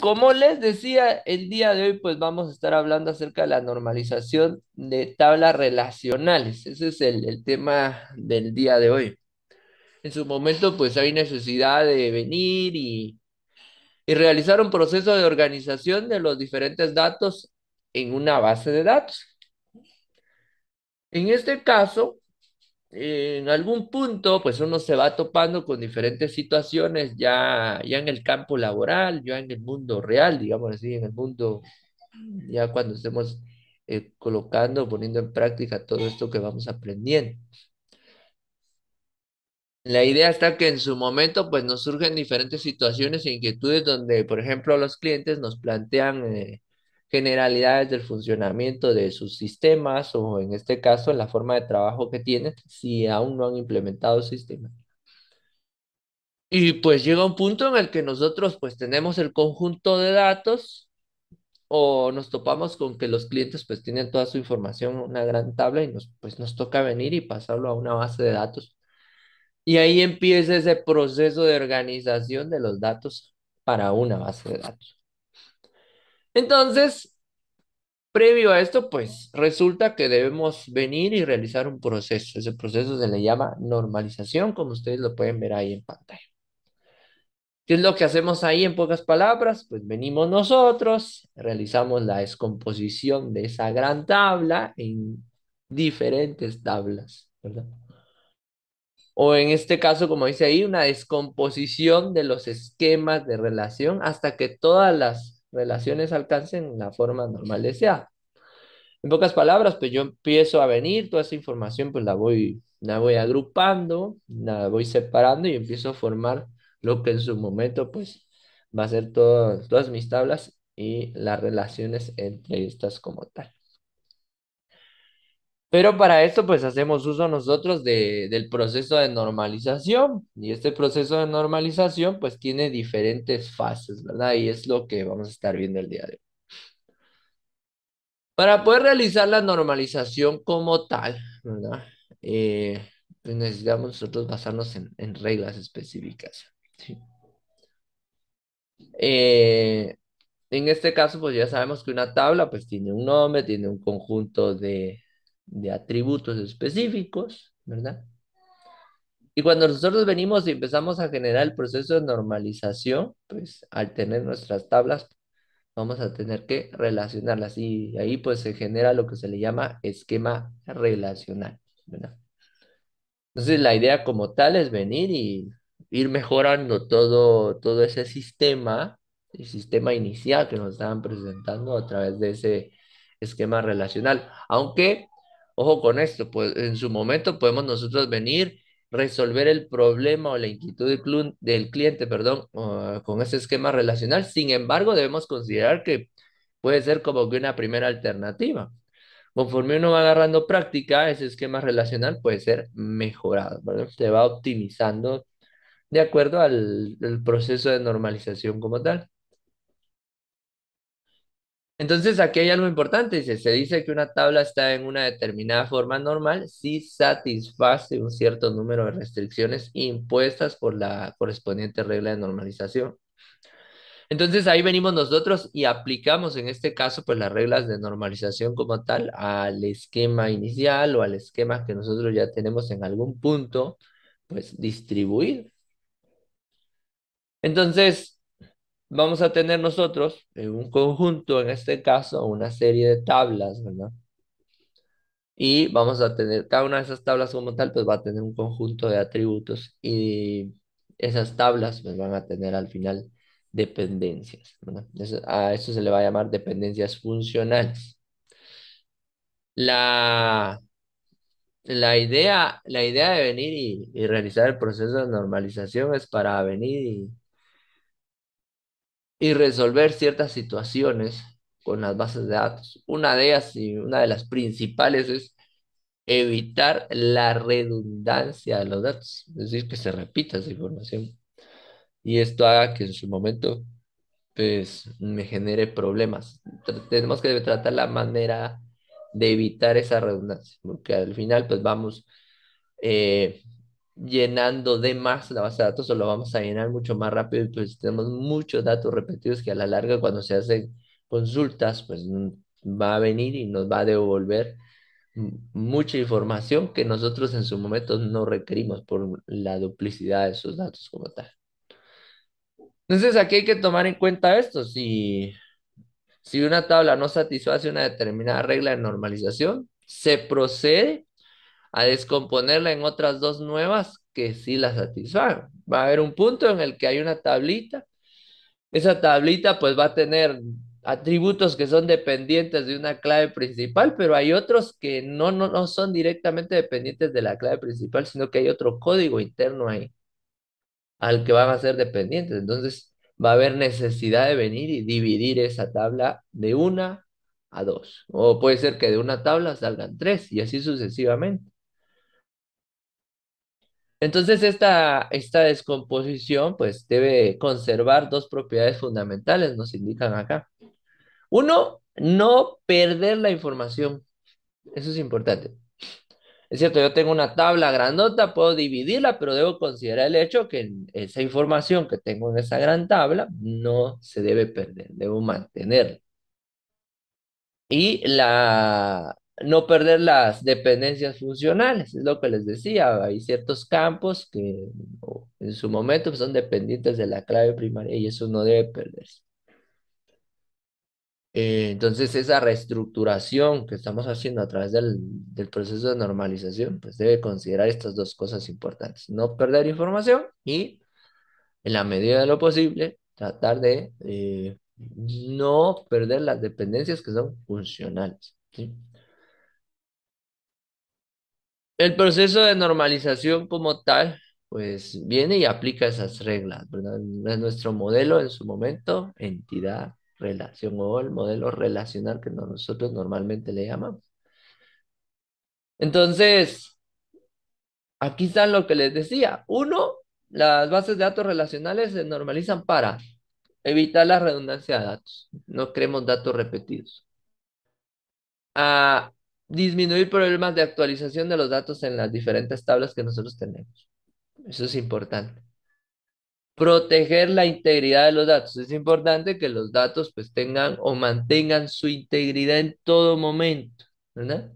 Como les decía, el día de hoy pues vamos a estar hablando acerca de la normalización de tablas relacionales. Ese es el, tema del día de hoy. En su momento pues hay necesidad de venir y realizar un proceso de organización de los diferentes datos en una base de datos. En este caso, en algún punto, pues uno se va topando con diferentes situaciones ya, ya en el campo laboral, ya en el mundo real, digamos así, en el mundo, ya cuando estemos eh, colocando, poniendo en práctica todo esto que vamos aprendiendo. La idea está que en su momento, pues nos surgen diferentes situaciones e inquietudes donde, por ejemplo, los clientes nos plantean... Eh, generalidades del funcionamiento de sus sistemas o en este caso en la forma de trabajo que tienen si aún no han implementado sistemas Y pues llega un punto en el que nosotros pues tenemos el conjunto de datos o nos topamos con que los clientes pues tienen toda su información en una gran tabla y nos, pues nos toca venir y pasarlo a una base de datos. Y ahí empieza ese proceso de organización de los datos para una base de datos. Entonces, previo a esto, pues resulta que debemos venir y realizar un proceso. Ese proceso se le llama normalización, como ustedes lo pueden ver ahí en pantalla. ¿Qué es lo que hacemos ahí en pocas palabras? Pues venimos nosotros, realizamos la descomposición de esa gran tabla en diferentes tablas, ¿verdad? O en este caso, como dice ahí, una descomposición de los esquemas de relación hasta que todas las relaciones alcancen la forma normal deseada. En pocas palabras, pues yo empiezo a venir, toda esa información pues la voy, la voy agrupando, la voy separando y empiezo a formar lo que en su momento pues va a ser todas mis tablas y las relaciones entre estas como tal. Pero para esto, pues hacemos uso nosotros de, del proceso de normalización. Y este proceso de normalización, pues tiene diferentes fases, ¿verdad? Y es lo que vamos a estar viendo el día de hoy. Para poder realizar la normalización como tal, ¿verdad? Eh, pues necesitamos nosotros basarnos en, en reglas específicas. Eh, en este caso, pues ya sabemos que una tabla, pues tiene un nombre, tiene un conjunto de de atributos específicos, ¿verdad? Y cuando nosotros venimos y empezamos a generar el proceso de normalización, pues al tener nuestras tablas, vamos a tener que relacionarlas y ahí pues se genera lo que se le llama esquema relacional, ¿verdad? Entonces la idea como tal es venir y ir mejorando todo, todo ese sistema, el sistema inicial que nos estaban presentando a través de ese esquema relacional, aunque Ojo con esto, pues en su momento podemos nosotros venir, resolver el problema o la inquietud del, cliente, perdón, ah, con ese esquema relacional. Sin embargo, debemos considerar que puede ser como que una primera alternativa. Conforme uno va agarrando práctica, ese esquema relacional puede ser mejorado, ¿verdad? Se va optimizando de acuerdo al proceso de normalización como tal. Entonces aquí hay algo importante, dice, se dice que una tabla está en una determinada forma normal si satisface un cierto número de restricciones impuestas por la correspondiente regla de normalización. Entonces ahí venimos nosotros y aplicamos en este caso pues las reglas de normalización como tal al esquema inicial o al esquema que nosotros ya tenemos en algún punto pues distribuir. Entonces, vamos a tener nosotros en un conjunto, en este caso, una serie de tablas, ¿verdad? Y vamos a tener, cada una de esas tablas como tal, pues va a tener un conjunto de atributos y esas tablas pues, van a tener al final dependencias. ¿verdad? a eso se le va a llamar dependencias funcionales. La, la, idea, la idea de venir y realizar el proceso de normalización es para venir y y resolver ciertas situaciones con las bases de datos. Una de ellas y una de las principales es evitar la redundancia de los datos, es decir, que se repita esa información. Y esto haga que en su momento pues me genere problemas. Tenemos que tratar la manera de evitar esa redundancia, porque al final pues vamos eh, llenando de más la base de datos o lo vamos a llenar mucho más rápido y pues tenemos muchos datos repetidos que a la larga cuando se hacen consultas pues mm, va a venir y nos va a devolver mucha información que nosotros en su momento no requerimos por la duplicidad de esos datos como tal. Entonces aquí hay que tomar en cuenta esto. Si, si una tabla no satisface una determinada regla de normalización, se procede a descomponerla en otras dos nuevas que sí la satisfagan. Va a haber un punto en el que hay una tablita. Esa tablita pues va a tener atributos que son dependientes de una clave principal, pero hay otros que no, no, no son directamente dependientes de la clave principal, sino que hay otro código interno ahí al que van a ser dependientes. Entonces va a haber necesidad de venir y dividir esa tabla de una a dos. O puede ser que de una tabla salgan tres y así sucesivamente. Entonces, esta, esta descomposición pues debe conservar dos propiedades fundamentales, nos indican acá. Uno, no perder la información. Eso es importante. Es cierto, yo tengo una tabla grandota, puedo dividirla, pero debo considerar el hecho que esa información que tengo en esa gran tabla no se debe perder, debo mantenerla. Y la, no perder las dependencias funcionales, es lo que les decía, hay ciertos campos que en su momento pues, son dependientes de la clave primaria y eso no debe perderse. Eh, entonces esa reestructuración que estamos haciendo a través del, proceso de normalización, pues debe considerar estas dos cosas importantes, no perder información y en la medida de lo posible tratar de eh, no perder las dependencias que son funcionales. El proceso de normalización como tal, pues viene y aplica esas reglas, ¿verdad? Es nuestro modelo en su momento, entidad, relación o el modelo relacional que nosotros normalmente le llamamos. Entonces, aquí está lo que les decía. Uno, las bases de datos relacionales se normalizan para evitar la redundancia de datos. No creemos datos repetidos. Ah, disminuir problemas de actualización de los datos en las diferentes tablas que nosotros tenemos. Eso es importante. Proteger la integridad de los datos. Es importante que los datos pues tengan o mantengan su integridad en todo momento, ¿verdad?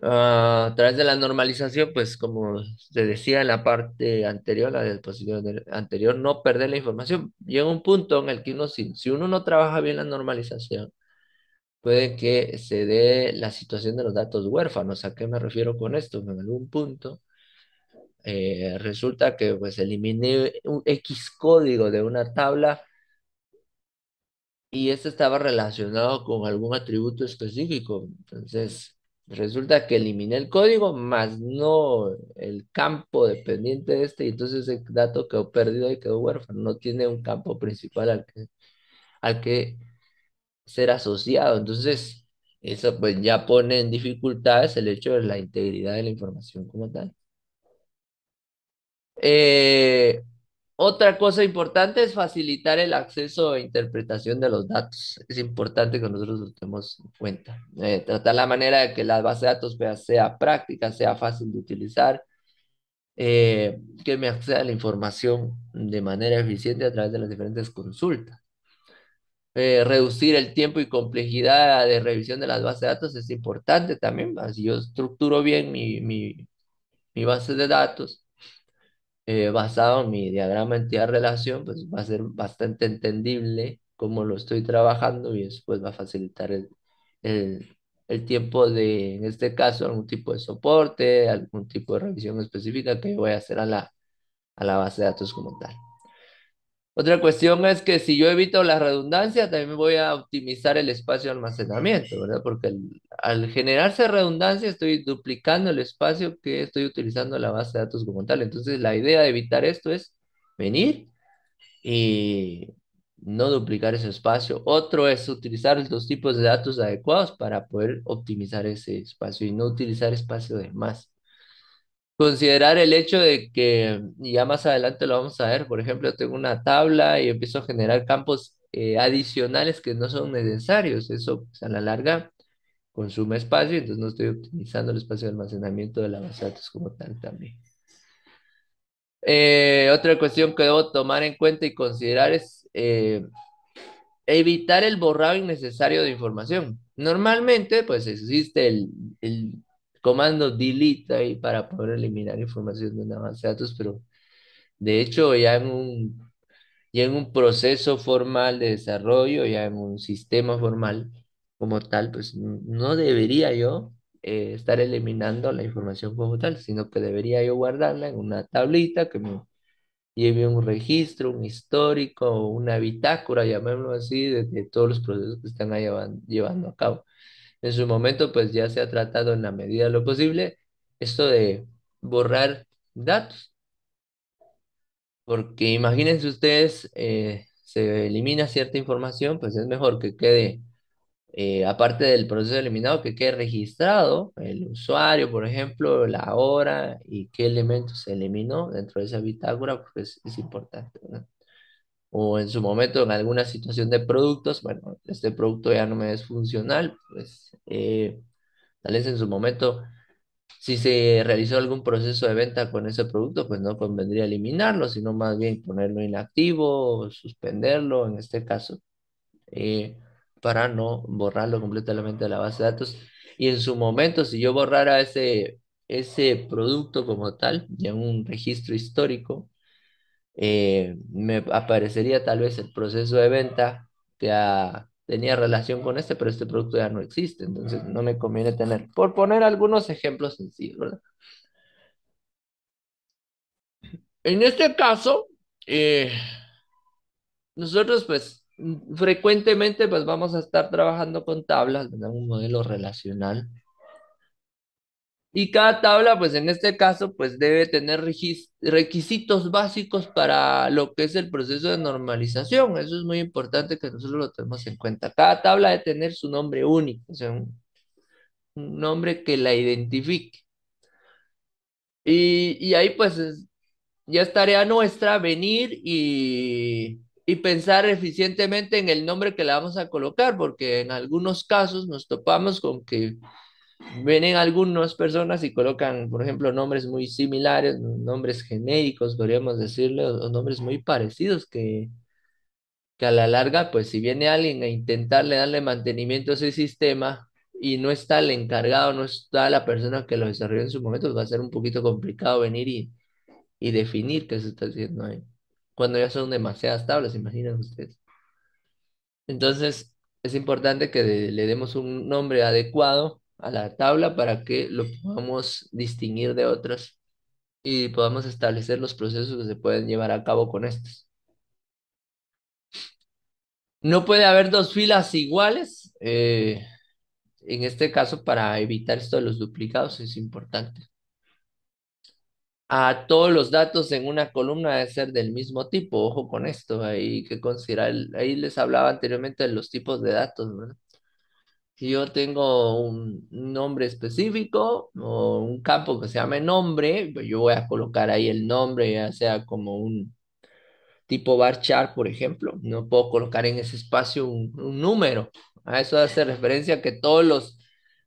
a través de la normalización, pues como se decía en la parte anterior, la disposición anterior, no perder la información. Llega un punto en el que uno, si uno no trabaja bien la normalización, puede que se dé la situación de los datos huérfanos. ¿A qué me refiero con esto? En algún punto eh, resulta que pues eliminé un X código de una tabla y este estaba relacionado con algún atributo específico. Entonces, resulta que eliminé el código más no el campo dependiente de este y entonces el dato quedó perdido y quedó huérfano. No tiene un campo principal al que ser asociado. Entonces, eso pues ya pone en dificultades el hecho de la integridad de la información como tal. Eh, otra cosa importante es facilitar el acceso e interpretación de los datos. Es importante que nosotros lo tengamos en cuenta. Eh, tratar la manera de que la base de datos sea, práctica, sea fácil de utilizar, eh, que me acceda a la información de manera eficiente a través de las diferentes consultas. Eh, reducir el tiempo y complejidad de revisión de las bases de datos es importante también. Si yo estructuro bien mi, mi, base de datos eh, basado en mi diagrama entidad-relación, pues va a ser bastante entendible cómo lo estoy trabajando y pues va a facilitar el, el, el, tiempo de, en este caso, algún tipo de soporte, algún tipo de revisión específica que voy a hacer a la, a la base de datos como tal. Otra cuestión es que si yo evito la redundancia, también voy a optimizar el espacio de almacenamiento, ¿verdad? Porque al generarse redundancia estoy duplicando el espacio que estoy utilizando la base de datos como tal. Entonces, la idea de evitar esto es venir y no duplicar ese espacio. Otro es utilizar los tipos de datos adecuados para poder optimizar ese espacio y no utilizar espacio de más considerar el hecho de que, ya más adelante lo vamos a ver, por ejemplo, tengo una tabla y empiezo a generar campos eh, adicionales que no son necesarios. Eso pues, a la larga consume espacio, entonces no estoy optimizando el espacio de almacenamiento de la base de datos como tal también. Eh, otra cuestión que debo tomar en cuenta y considerar es eh, evitar el borrado innecesario de información. Normalmente, pues existe el comando delete ahí para poder eliminar información de una base de datos, pero de hecho ya en un, ya en un proceso formal de desarrollo, ya en un sistema formal como tal, pues no debería yo eh, estar eliminando la información como tal, sino que debería yo guardarla en una tablita que me lleve un registro, un histórico, una bitácora, llamémoslo así, de, todos los procesos que están llevando a cabo en su momento pues ya se ha tratado en la medida de lo posible esto de borrar datos. Porque imagínense ustedes, eh, se elimina cierta información, pues es mejor que quede, eh, aparte del proceso eliminado, que quede registrado el usuario, por ejemplo, la hora y qué elementos se eliminó dentro de esa bitácora, pues es, importante. ¿no? o en su momento en alguna situación de productos, bueno, este producto ya no me es funcional, pues eh, tal vez en su momento, si se realizó algún proceso de venta con ese producto, pues no convendría eliminarlo, sino más bien ponerlo inactivo, suspenderlo en este caso, eh, para no borrarlo completamente de la base de datos. Y en su momento, si yo borrara ese, ese producto como tal, ya un registro histórico, eh, me aparecería tal vez el proceso de venta que tenía relación con este, pero este producto ya no existe, entonces no me conviene tener. Por poner algunos ejemplos sencillos, ¿verdad? En este caso, eh, nosotros pues frecuentemente pues vamos a estar trabajando con tablas, ¿verdad? un modelo relacional y cada tabla, pues en este caso, pues debe tener requisitos básicos para lo que es el proceso de normalización. Eso es muy importante que nosotros lo tengamos en cuenta. Cada tabla debe tener su nombre único, o sea, un, nombre que la identifique. Y, ahí pues ya es tarea nuestra venir y, y pensar eficientemente en el nombre que le vamos a colocar, porque en algunos casos nos topamos con que Vienen algunas personas y colocan, por ejemplo, nombres muy similares, nombres genéricos, podríamos decirle, o, nombres muy parecidos que, que a la larga, pues si viene alguien a intentarle darle mantenimiento a ese sistema y no está el encargado, no está la persona que lo desarrolló en su momento, va a ser un poquito complicado venir y, y definir qué se está haciendo ahí, cuando ya son demasiadas tablas, imagínense. ustedes. Entonces, es importante que le demos un nombre adecuado a la tabla para que lo podamos distinguir de otras y podamos establecer los procesos que se pueden llevar a cabo con estas. No puede haber dos filas iguales. Eh, en este caso, para evitar esto de los duplicados, es importante. A todos los datos en una columna debe ser del mismo tipo. Ojo con esto, ahí que considerar. Ahí les hablaba anteriormente de los tipos de datos, ¿verdad? si yo tengo un nombre específico o un campo que se llame nombre, pues yo voy a colocar ahí el nombre, ya sea como un tipo bar chart, por ejemplo. No puedo colocar en ese espacio un, número. A eso hace referencia que todos los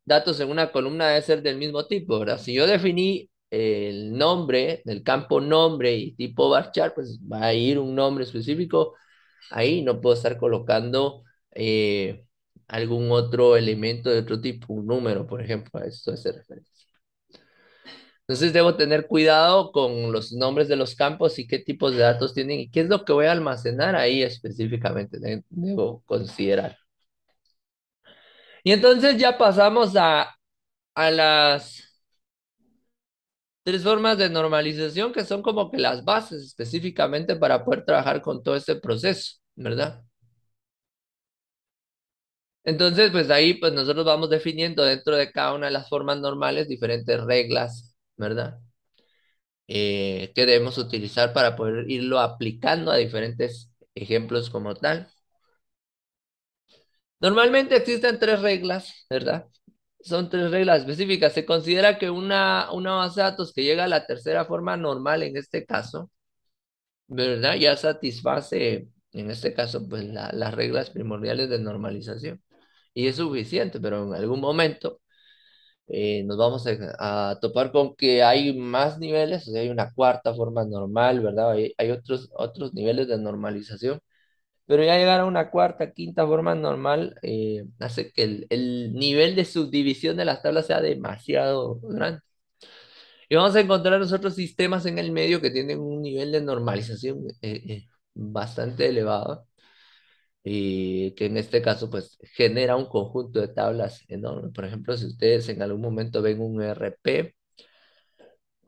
datos en una columna deben ser del mismo tipo, ¿verdad? Si yo definí el nombre, del campo nombre y tipo bar chart, pues va a ir un nombre específico ahí. No puedo estar colocando... Eh, algún otro elemento de otro tipo, un número, por ejemplo, a esto hace referencia. Entonces debo tener cuidado con los nombres de los campos y qué tipos de datos tienen y qué es lo que voy a almacenar ahí específicamente. Debo considerar. Y entonces ya pasamos a, a las tres formas de normalización que son como que las bases específicamente para poder trabajar con todo este proceso, ¿verdad? Entonces, pues ahí pues nosotros vamos definiendo dentro de cada una de las formas normales diferentes reglas, ¿verdad? Eh, que debemos utilizar para poder irlo aplicando a diferentes ejemplos como tal. Normalmente existen tres reglas, ¿verdad? Son tres reglas específicas. Se considera que una, una base de datos que llega a la tercera forma normal en este caso, ¿verdad? Ya satisface, en este caso, pues las reglas primordiales de normalización y es suficiente, pero en algún momento eh, nos vamos a, topar con que hay más niveles, o sea, hay una cuarta forma normal, ¿verdad? Hay, hay, otros, otros niveles de normalización, pero ya llegar a una cuarta, quinta forma normal eh, hace que el, el, nivel de subdivisión de las tablas sea demasiado grande. Y vamos a encontrar nosotros sistemas en el medio que tienen un nivel de normalización eh, bastante elevado y que en este caso pues genera un conjunto de tablas enorme. Por ejemplo, si ustedes en algún momento ven un ERP,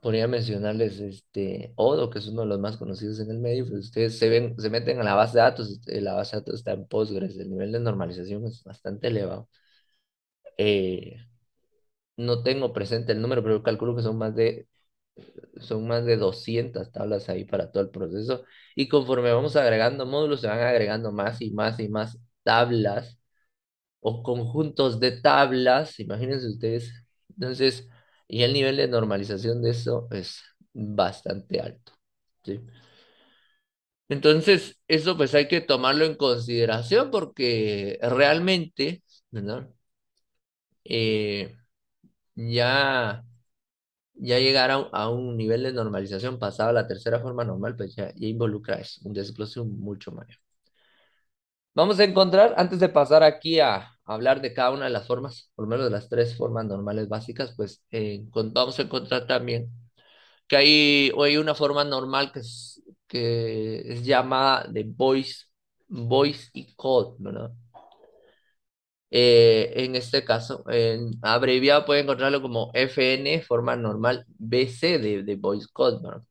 podría mencionarles este Odo, que es uno de los más conocidos en el medio, pues ustedes se ven, se meten a la base de datos, eh, la base de datos está en Postgres, el nivel de normalización es bastante elevado. Eh, no tengo presente el número, pero calculo que son más de son más de 200 tablas ahí para todo el proceso y conforme vamos agregando módulos se van agregando más y más y más tablas o conjuntos de tablas, imagínense ustedes. Entonces, y el nivel de normalización de eso es bastante alto. Entonces, eso pues hay que tomarlo en consideración porque realmente, ¿verdad? Eh, ya ya llegar a un, nivel de normalización pasado la tercera forma normal, pues ya, involucra eso, un desglose mucho mayor. Vamos a encontrar, antes de pasar aquí a hablar de cada una de las formas, por lo menos de las tres formas normales básicas, pues eh, vamos a encontrar también que hay, una forma normal que es, que es llamada de voice, voice y code, ¿verdad? Eh, en este caso, en abreviado puede encontrarlo como FN, forma normal BC de, de Code. ¿no?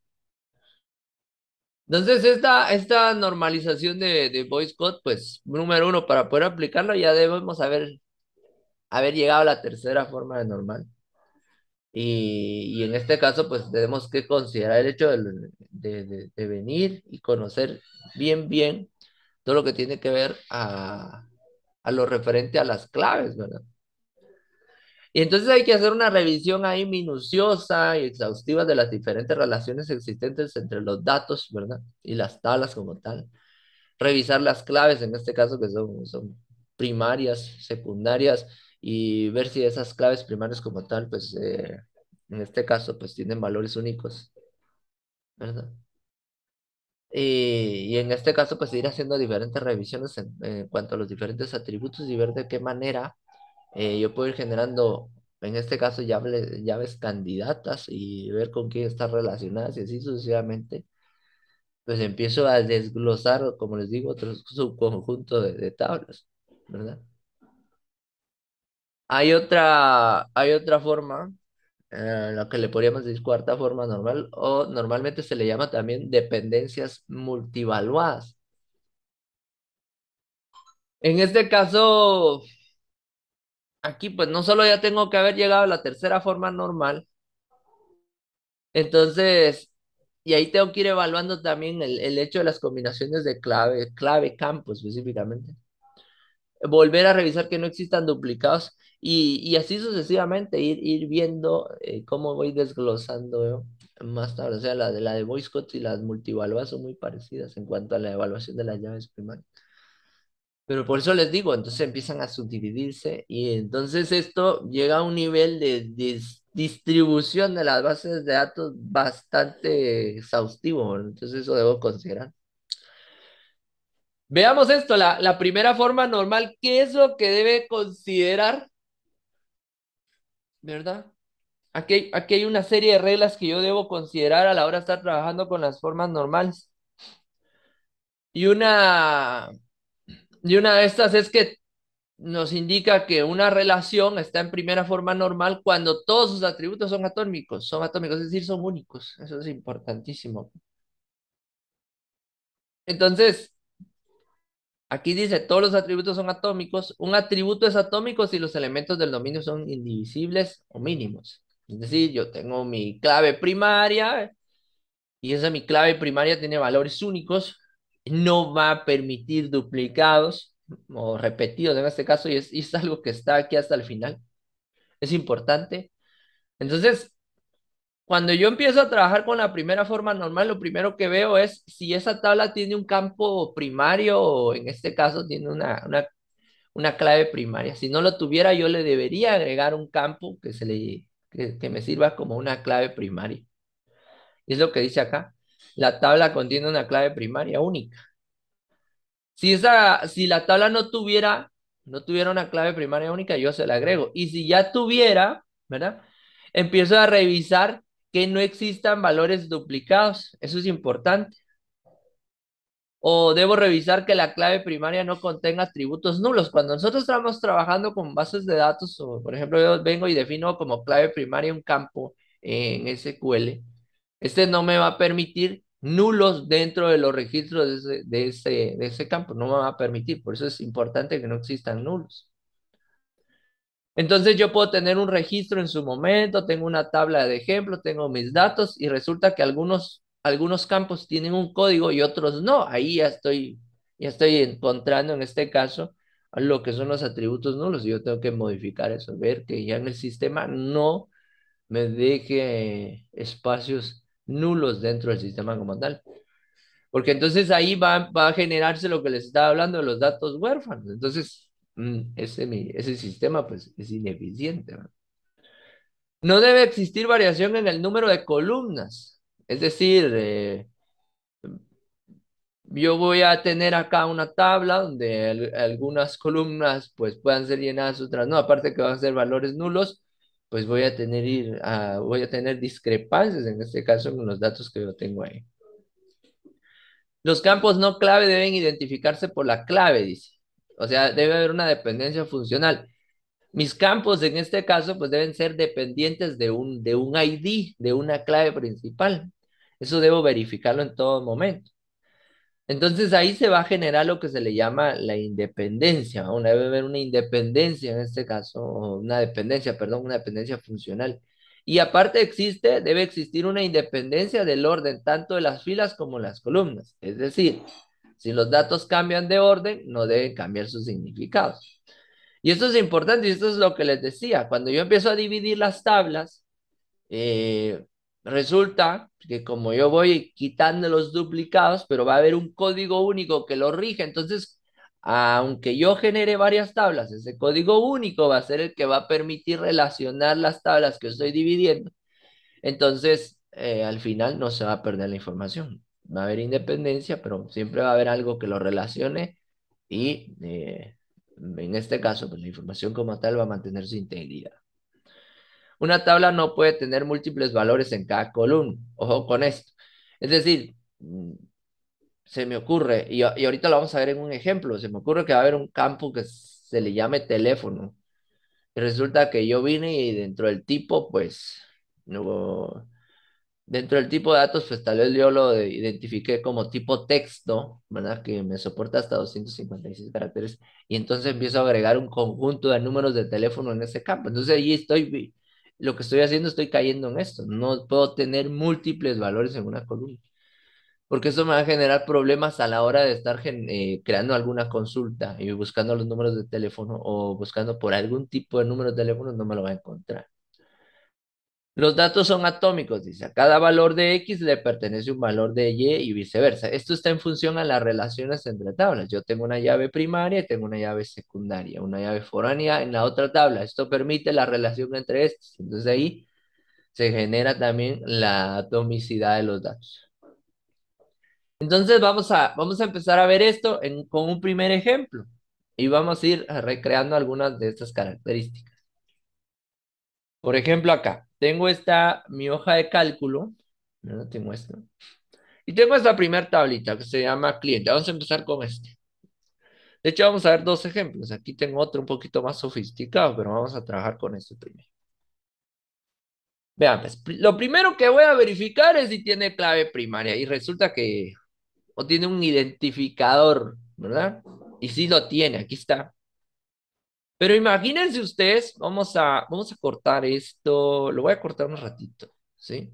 Entonces, esta, esta normalización de, de Code, pues, número uno, para poder aplicarlo ya debemos haber, haber llegado a la tercera forma de normal. Y, y, en este caso, pues tenemos que considerar el hecho de, de, de, venir y conocer bien, bien todo lo que tiene que ver a, a lo referente a las claves, ¿verdad? Y entonces hay que hacer una revisión ahí minuciosa y exhaustiva de las diferentes relaciones existentes entre los datos, ¿verdad? Y las tablas como tal. Revisar las claves, en este caso que son, primarias, secundarias, y ver si esas claves primarias como tal, pues eh, en este caso, pues tienen valores únicos, ¿verdad? Eh, y, en este caso, pues ir haciendo diferentes revisiones en, cuanto a los diferentes atributos y ver de qué manera eh, yo puedo ir generando, en este caso, llaves candidatas y ver con quién están relacionadas y así sucesivamente. Pues empiezo a desglosar, como les digo, otro subconjunto de, tablas, ¿verdad? Hay otra, hay otra forma eh, lo que le podríamos decir cuarta forma normal, o normalmente se le llama también dependencias multivaluadas. En este caso, aquí pues no solo ya tengo que haber llegado a la tercera forma normal, entonces, y ahí tengo que ir evaluando también el, el hecho de las combinaciones de clave, clave campo específicamente. Volver a revisar que no existan duplicados y, y así sucesivamente ir, ir viendo eh, cómo voy desglosando más tarde. O sea, la de, la de Boyscott y las multivaluas son muy parecidas en cuanto a la evaluación de las llaves primarias. Pero por eso les digo, entonces empiezan a subdividirse y entonces esto llega a un nivel de, distribución de las bases de datos bastante exhaustivo. Entonces eso debo considerar. Veamos esto, la, la primera forma normal, ¿qué es lo que debe considerar ¿verdad? Aquí hay, aquí hay una serie de reglas que yo debo considerar a la hora de estar trabajando con las formas normales. Y una, y una de estas es que nos indica que una relación está en primera forma normal cuando todos sus atributos son atómicos, son atómicos, es decir, son únicos. Eso es importantísimo. Entonces, Aquí dice, todos los atributos son atómicos. Un atributo es atómico si los elementos del dominio son indivisibles o mínimos. Es decir, yo tengo mi clave primaria y esa mi clave primaria tiene valores únicos. No va a permitir duplicados o repetidos en este caso y es, algo que está aquí hasta el final. Es importante. Entonces, cuando yo empiezo a trabajar con la primera forma normal, lo primero que veo es si esa tabla tiene un campo primario o en este caso tiene una, una, clave primaria. Si no lo tuviera, yo le debería agregar un campo que, se le, que, que me sirva como una clave primaria. Es lo que dice acá. La tabla contiene una clave primaria única. Si, esa, si la tabla no tuviera, no tuviera una clave primaria única, yo se la agrego. Y si ya tuviera, ¿verdad? Empiezo a revisar que no existan valores duplicados. Eso es importante. O debo revisar que la clave primaria no contenga atributos nulos. Cuando nosotros estamos trabajando con bases de datos, o por ejemplo, yo vengo y defino como clave primaria un campo en SQL, este no me va a permitir nulos dentro de los registros de ese, de ese, de ese campo, no me va a permitir. Por eso es importante que no existan nulos. Entonces yo puedo tener un registro en su momento, tengo una tabla de ejemplo, tengo mis datos y resulta que algunos, algunos campos tienen un código y otros no. Ahí ya estoy, ya estoy encontrando en este caso lo que son los atributos nulos. y Yo tengo que modificar eso, ver que ya en el sistema no me deje espacios nulos dentro del sistema como tal. Porque entonces ahí va, va a generarse lo que les estaba hablando de los datos huérfanos. Entonces, Mm, ese, sistema pues, es ineficiente. No debe existir variación en el número de columnas. Es decir, eh, yo voy a tener acá una tabla donde algunas columnas pues puedan ser llenadas, otras no. Aparte que van a ser valores nulos, pues voy a tener, ir voy a tener discrepancias en este caso con los datos que yo tengo ahí. Los campos no clave deben identificarse por la clave, dice. O sea, debe haber una dependencia funcional. Mis campos en este caso, pues deben ser dependientes de un, de un ID, de una clave principal. Eso debo verificarlo en todo momento. Entonces ahí se va a generar lo que se le llama la independencia. Una, debe haber una independencia en este caso, una dependencia, perdón, una dependencia funcional. Y aparte existe, debe existir una independencia del orden tanto de las filas como las columnas. Es decir, si los datos cambian de orden, no deben cambiar sus significados. Y esto es importante, y esto es lo que les decía. Cuando yo empiezo a dividir las tablas, eh, resulta que como yo voy quitando los duplicados, pero va a haber un código único que lo rige, entonces, aunque yo genere varias tablas, ese código único va a ser el que va a permitir relacionar las tablas que estoy dividiendo. Entonces, eh, al final no se va a perder la información va a haber independencia, pero siempre va a haber algo que lo relacione y eh, en este caso, pues la información como tal va a mantener su integridad. Una tabla no puede tener múltiples valores en cada columna. Ojo con esto. Es decir, mm, se me ocurre, y, ahorita lo vamos a ver en un ejemplo, se me ocurre que va a haber un campo que se le llame teléfono. Y resulta que yo vine y dentro del tipo, pues, no, Dentro del tipo de datos, pues tal vez yo lo identifiqué como tipo texto, ¿verdad? Que me soporta hasta 256 caracteres. Y entonces empiezo a agregar un conjunto de números de teléfono en ese campo. Entonces allí estoy, lo que estoy haciendo, estoy cayendo en esto. No puedo tener múltiples valores en una columna. Porque eso me va a generar problemas a la hora de estar eh, creando alguna consulta y buscando los números de teléfono o buscando por algún tipo de número de teléfono, no me lo va a encontrar. Los datos son atómicos, dice. A cada valor de X le pertenece un valor de Y y viceversa. Esto está en función a las relaciones entre tablas. Yo tengo una llave primaria y tengo una llave secundaria, una llave foránea en la otra tabla. Esto permite la relación entre estos. Entonces ahí se genera también la atomicidad de los datos. Entonces vamos a, vamos a empezar a ver esto con un primer ejemplo y vamos a ir recreando algunas de estas características. Por ejemplo, acá tengo esta, mi hoja de cálculo, no te muestro, y tengo esta primera tablita que se llama cliente. Vamos a empezar con este. De hecho, vamos a ver dos ejemplos. Aquí tengo otro un poquito más sofisticado, pero vamos a trabajar con este primero. Vean, pues, lo primero que voy a verificar es si tiene clave primaria y resulta que o tiene un identificador, ¿verdad? Y si lo tiene, aquí está. Pero imagínense ustedes, vamos a, vamos a cortar esto, lo voy a cortar un ratito, ¿sí?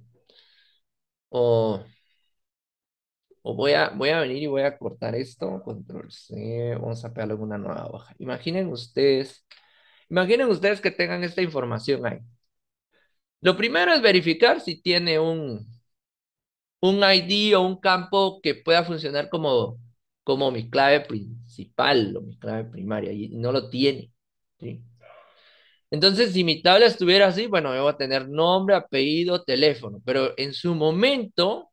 O, o voy, a, voy a venir y voy a cortar esto, control C, vamos a pegarle una nueva hoja. Imaginen ustedes, imaginen ustedes que tengan esta información ahí. Lo primero es verificar si tiene un, un ID o un campo que pueda funcionar como, como mi clave principal o mi clave primaria y no lo tiene. ¿sí? Entonces, si mi tabla estuviera así, bueno, yo voy a tener nombre, apellido, teléfono, pero en su momento,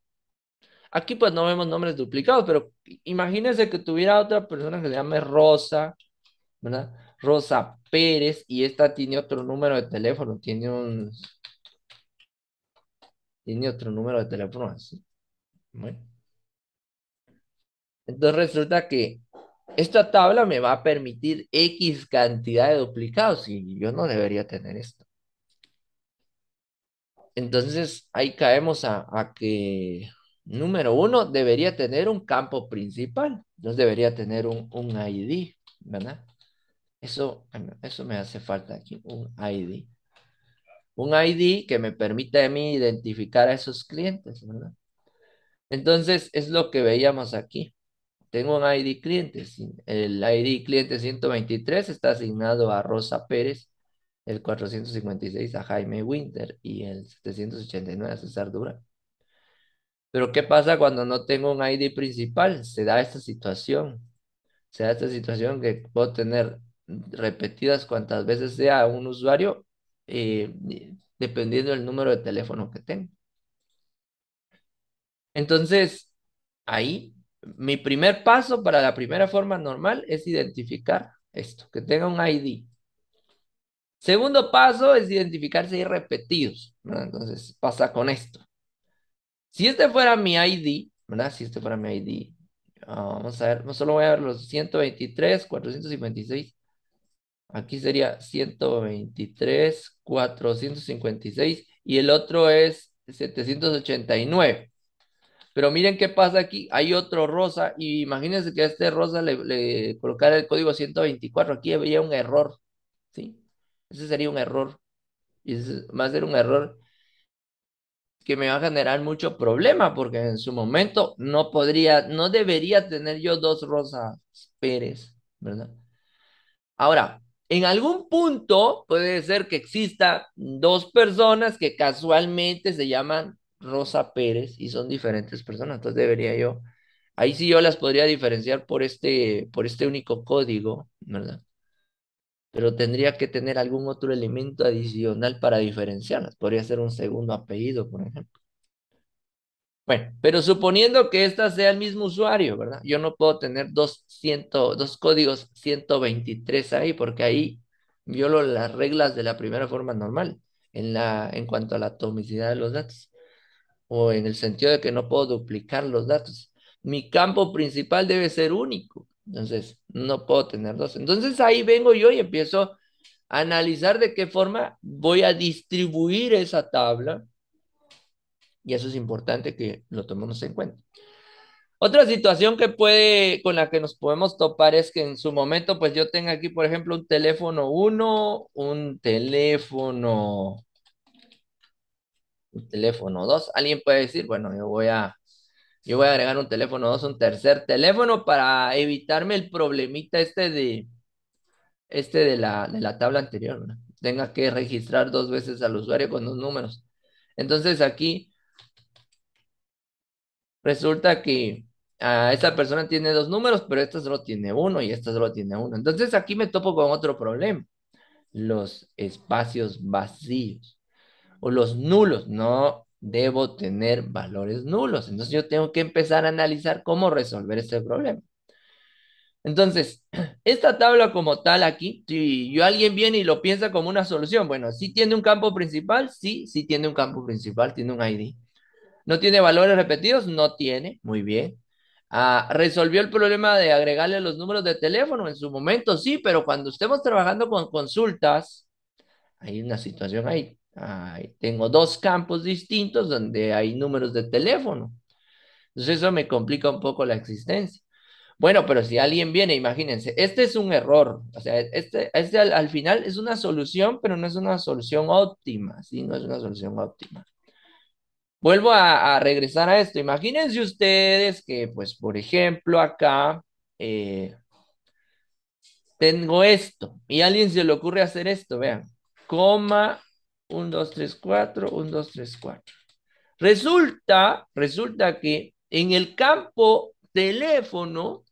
aquí pues no vemos nombres duplicados, pero imagínense que tuviera otra persona que se llame Rosa, ¿verdad? Rosa Pérez, y esta tiene otro número de teléfono, tiene un... Tiene otro número de teléfono así. Bueno. Entonces resulta que esta tabla me va a permitir X cantidad de duplicados y yo no debería tener esto. Entonces ahí caemos a, que número uno debería tener un campo principal, entonces debería tener un, ID, ¿verdad? Eso, eso me hace falta aquí, un ID. Un ID que me permita a mí identificar a esos clientes, ¿verdad? Entonces es lo que veíamos aquí tengo un ID cliente. El ID cliente 123 está asignado a Rosa Pérez, el 456 a Jaime Winter y el 789 a César Dura Pero ¿qué pasa cuando no tengo un ID principal? Se da esta situación. Se da esta situación que puedo tener repetidas cuantas veces sea un usuario, eh, dependiendo del número de teléfono que tenga. Entonces, ahí mi primer paso para la primera forma normal es identificar esto, que tenga un ID. Segundo paso es identificar si hay repetidos. Entonces pasa con esto. Si este fuera mi ID, ¿verdad? Si este fuera mi ID, ah, vamos a ver, solo voy a ver los 123, 456. Aquí sería 123, 456 y el otro es 789. Pero miren qué pasa aquí, hay otro rosa, y imagínense que a este rosa le, colocara el código 124, aquí había un error, ¿sí? Ese sería un error, y va a ser un error que me va a generar mucho problema, porque en su momento no podría, no debería tener yo dos rosas Pérez, ¿verdad? Ahora, en algún punto puede ser que exista dos personas que casualmente se llaman Rosa Pérez y son diferentes personas, entonces debería yo, ahí sí yo las podría diferenciar por este, por este único código, ¿verdad? Pero tendría que tener algún otro elemento adicional para diferenciarlas, podría ser un segundo apellido, por ejemplo. Bueno, pero suponiendo que esta sea el mismo usuario, ¿verdad? Yo no puedo tener dos, ciento, dos códigos 123 ahí, porque ahí violo las reglas de la primera forma normal en, la, en cuanto a la atomicidad de los datos o en el sentido de que no puedo duplicar los datos. Mi campo principal debe ser único, entonces no puedo tener dos. Entonces ahí vengo yo y empiezo a analizar de qué forma voy a distribuir esa tabla y eso es importante que lo tomemos en cuenta. Otra situación que puede, con la que nos podemos topar es que en su momento, pues yo tengo aquí, por ejemplo, un teléfono 1, un teléfono teléfono 2. Alguien puede decir, bueno, yo voy a, yo voy a agregar un teléfono 2, un tercer teléfono para evitarme el problemita este de, este de la, de la tabla anterior, tenga que registrar dos veces al usuario con dos números. Entonces aquí resulta que a ah, esa persona tiene dos números, pero esta solo tiene uno y esta solo tiene uno. Entonces aquí me topo con otro problema, los espacios vacíos o los nulos. No debo tener valores nulos. Entonces yo tengo que empezar a analizar cómo resolver este problema. Entonces, esta tabla como tal aquí, si yo alguien viene y lo piensa como una solución, bueno, si ¿sí tiene un campo principal, sí, sí tiene un campo principal, tiene un ID. ¿No tiene valores repetidos? No tiene, muy bien. Ah, ¿Resolvió el problema de agregarle los números de teléfono? En su momento sí, pero cuando estemos trabajando con consultas, hay una situación ahí tengo dos campos distintos donde hay números de teléfono. Entonces eso me complica un poco la existencia. Bueno, pero si alguien viene, imagínense, este es un error, o sea, este, este al, final es una solución, pero no es una solución óptima, sí, no es una solución óptima. Vuelvo a, regresar a esto, imagínense ustedes que, pues, por ejemplo, acá eh, tengo esto y a alguien se le ocurre hacer esto, vean, coma 1, 2, 3, 4, 1, 2, 3, 4. Resulta, resulta que en el campo teléfono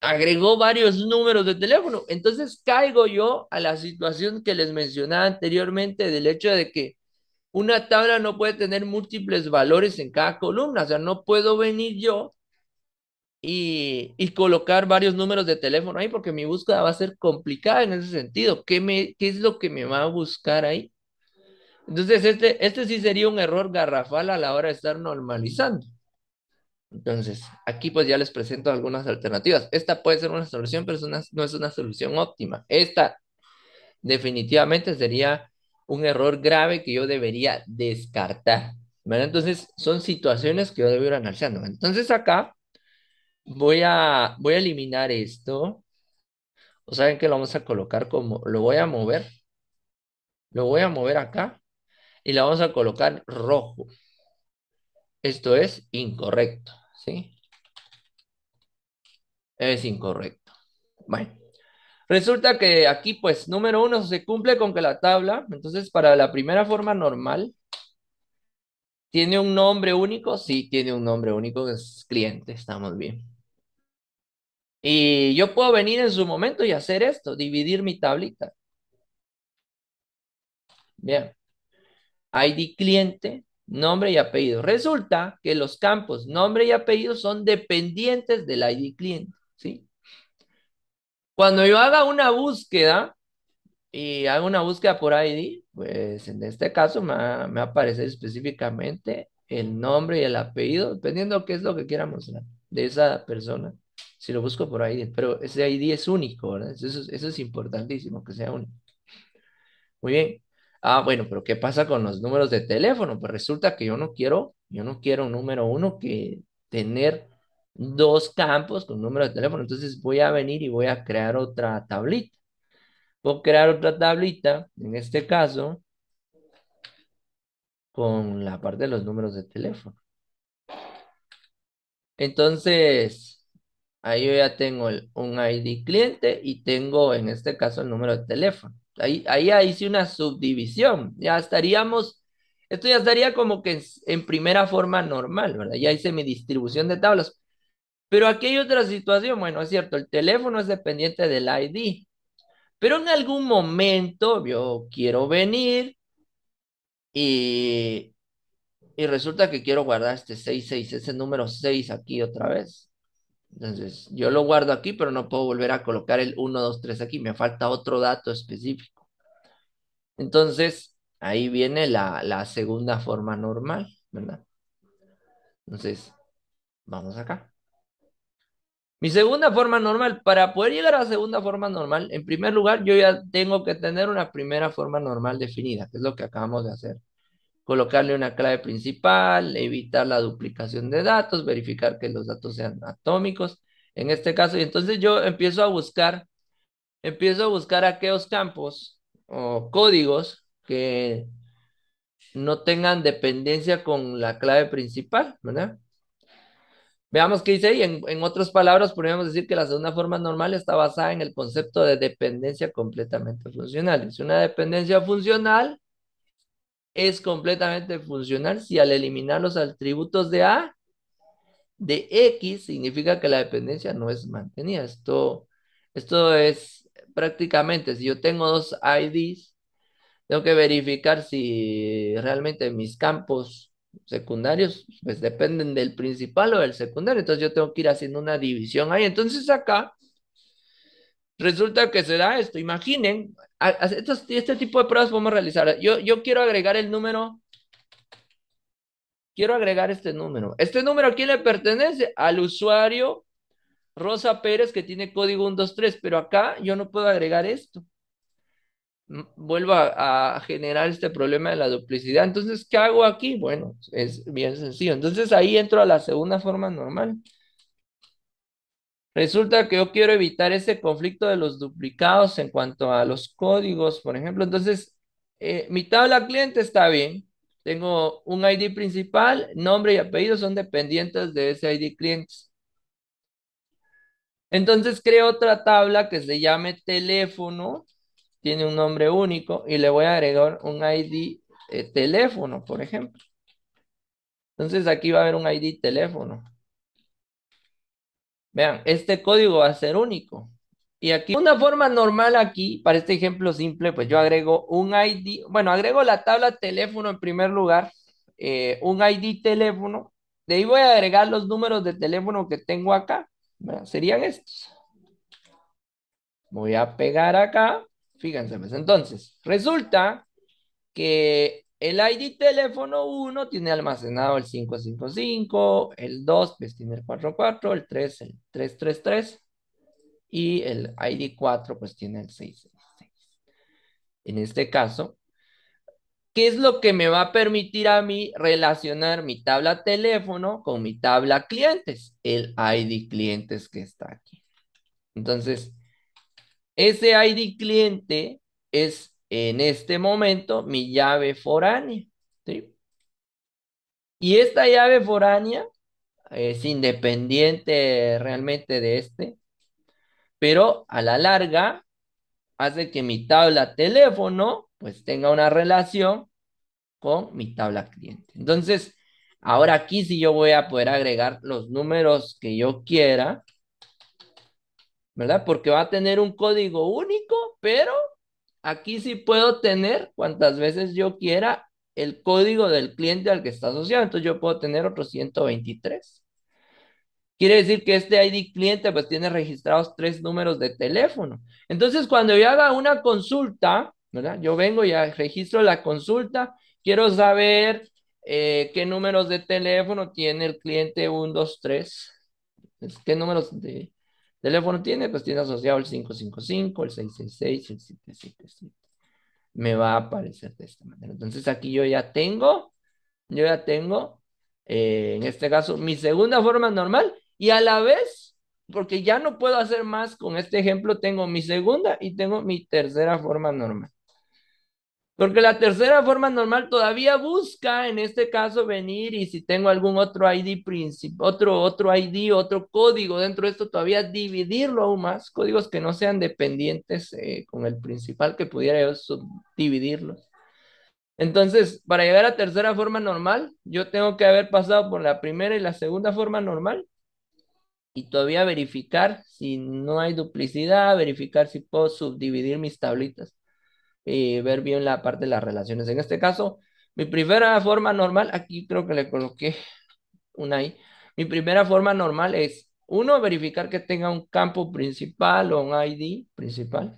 agregó varios números de teléfono. Entonces caigo yo a la situación que les mencionaba anteriormente del hecho de que una tabla no puede tener múltiples valores en cada columna. O sea, no puedo venir yo y, colocar varios números de teléfono ahí, porque mi búsqueda va a ser complicada en ese sentido. ¿Qué, me, qué es lo que me va a buscar ahí? Entonces, este, este sí sería un error garrafal a la hora de estar normalizando. Entonces, aquí pues ya les presento algunas alternativas. Esta puede ser una solución, pero no es una solución óptima. Esta definitivamente sería un error grave que yo debería descartar. ¿verdad? Entonces, son situaciones que yo debo ir analizando. Entonces, acá voy a, voy a eliminar esto. ¿O saben que lo vamos a colocar como, lo voy a mover? Lo voy a mover acá y la vamos a colocar rojo. Esto es incorrecto, ¿sí? Es incorrecto. Bueno, resulta que aquí, pues, número uno, se cumple con que la tabla, entonces, para la primera forma normal, ¿tiene un nombre único? Sí, tiene un nombre único, es cliente, estamos bien. Y yo puedo venir en su momento y hacer esto, dividir mi tablita. Bien. ID cliente, nombre y apellido. Resulta que los campos nombre y apellido son dependientes del ID cliente, ¿sí? Cuando yo haga una búsqueda y hago una búsqueda por ID, pues en este caso me va, me a aparecer específicamente el nombre y el apellido, dependiendo qué es lo que quiera mostrar de esa persona si lo busco por ID, pero ese ID es único, ¿verdad? Eso, es importantísimo, que sea único. Muy bien. Ah, bueno, pero ¿qué pasa con los números de teléfono? Pues resulta que yo no quiero, yo no quiero, un número uno, que tener dos campos con números de teléfono. Entonces voy a venir y voy a crear otra tablita. Voy a crear otra tablita, en este caso, con la parte de los números de teléfono. Entonces, Ahí yo ya tengo un ID cliente y tengo en este caso el número de teléfono. Ahí, ahí hice una subdivisión. Ya estaríamos, esto ya estaría como que en, primera forma normal, ¿verdad? Ya hice mi distribución de tablas. Pero aquí hay otra situación, bueno, es cierto, el teléfono es dependiente del ID, pero en algún momento yo quiero venir y, y resulta que quiero guardar este 66, ese número 6 aquí otra vez. Entonces, yo lo guardo aquí, pero no puedo volver a colocar el 1, 2, 3 aquí. Me falta otro dato específico. Entonces, ahí viene la, segunda forma normal, ¿verdad? Entonces, vamos acá. Mi segunda forma normal, para poder llegar a la segunda forma normal, en primer lugar, yo ya tengo que tener una primera forma normal definida, que es lo que acabamos de hacer colocarle una clave principal, evitar la duplicación de datos, verificar que los datos sean atómicos, en este caso, y entonces yo empiezo a buscar, empiezo a buscar aquellos campos o códigos que no tengan dependencia con la clave principal, ¿verdad? Veamos qué dice ahí. En, en, otras palabras, podríamos decir que la segunda forma normal está basada en el concepto de dependencia completamente funcional. Es una dependencia funcional es completamente funcional si al eliminar los atributos de A, de X, significa que la dependencia no es mantenida. Esto, esto es prácticamente, si yo tengo dos IDs, tengo que verificar si realmente mis campos secundarios pues dependen del principal o del secundario. Entonces yo tengo que ir haciendo una división ahí. Entonces acá Resulta que se da esto. Imaginen, este tipo de pruebas podemos realizar. Yo, yo quiero agregar el número. Quiero agregar este número. Este número, aquí le pertenece? Al usuario Rosa Pérez que tiene código 123, pero acá yo no puedo agregar esto. Vuelvo a, generar este problema de la duplicidad. Entonces, ¿qué hago aquí? Bueno, es bien sencillo. Entonces ahí entro a la segunda forma normal. Resulta que yo quiero evitar ese conflicto de los duplicados en cuanto a los códigos, por ejemplo. Entonces, eh, mi tabla cliente está bien. Tengo un ID principal, nombre y apellido son dependientes de ese ID clientes. Entonces creo otra tabla que se llame teléfono, tiene un nombre único y le voy a agregar un ID eh, teléfono, por ejemplo. Entonces aquí va a haber un ID teléfono. Vean, este código va a ser único. Y aquí, una forma normal aquí, para este ejemplo simple, pues yo agrego un ID, bueno, agrego la tabla teléfono en primer lugar, eh, un ID teléfono, de ahí voy a agregar los números de teléfono que tengo acá, serían estos. Voy a pegar acá, fíjense, pues, entonces, resulta que el ID teléfono 1 tiene almacenado el 555, el 2 pues tiene el 44, el 3 el 333 y el ID 4 pues tiene el 666. En este caso, ¿qué es lo que me va a permitir a mí relacionar mi tabla teléfono con mi tabla clientes? El ID clientes que está aquí. Entonces, ese ID cliente es en este momento mi llave foránea. ¿sí? Y esta llave foránea es independiente realmente de este, pero a la larga hace que mi tabla teléfono pues tenga una relación con mi tabla cliente. Entonces, ahora aquí sí yo voy a poder agregar los números que yo quiera, ¿verdad? Porque va a tener un código único, pero Aquí sí puedo tener cuantas veces yo quiera el código del cliente al que está asociado. Entonces yo puedo tener otros 123. Quiere decir que este ID cliente pues tiene registrados tres números de teléfono. Entonces cuando yo haga una consulta, ¿verdad? Yo vengo y registro la consulta. Quiero saber eh, qué números de teléfono tiene el cliente 123. Pues, ¿Qué números de teléfono tiene? Pues tiene asociado el 555, el 666, el 777. Me va a aparecer de esta manera. Entonces aquí yo ya tengo, yo ya tengo, eh, en este caso, mi segunda forma normal y a la vez, porque ya no puedo hacer más con este ejemplo, tengo mi segunda y tengo mi tercera forma normal. Porque la tercera forma normal todavía busca, en este caso, venir y si tengo algún otro ID otro, otro ID, otro código dentro de esto, todavía dividirlo aún más, códigos que no sean dependientes eh, con el principal que pudiera yo subdividirlos. Entonces, para llegar a tercera forma normal, yo tengo que haber pasado por la primera y la segunda forma normal y todavía verificar si no hay duplicidad, verificar si puedo subdividir mis tablitas ver bien la parte de las relaciones. En este caso, mi primera forma normal, aquí creo que le coloqué una ahí. Mi primera forma normal es, uno, verificar que tenga un campo principal o un ID principal.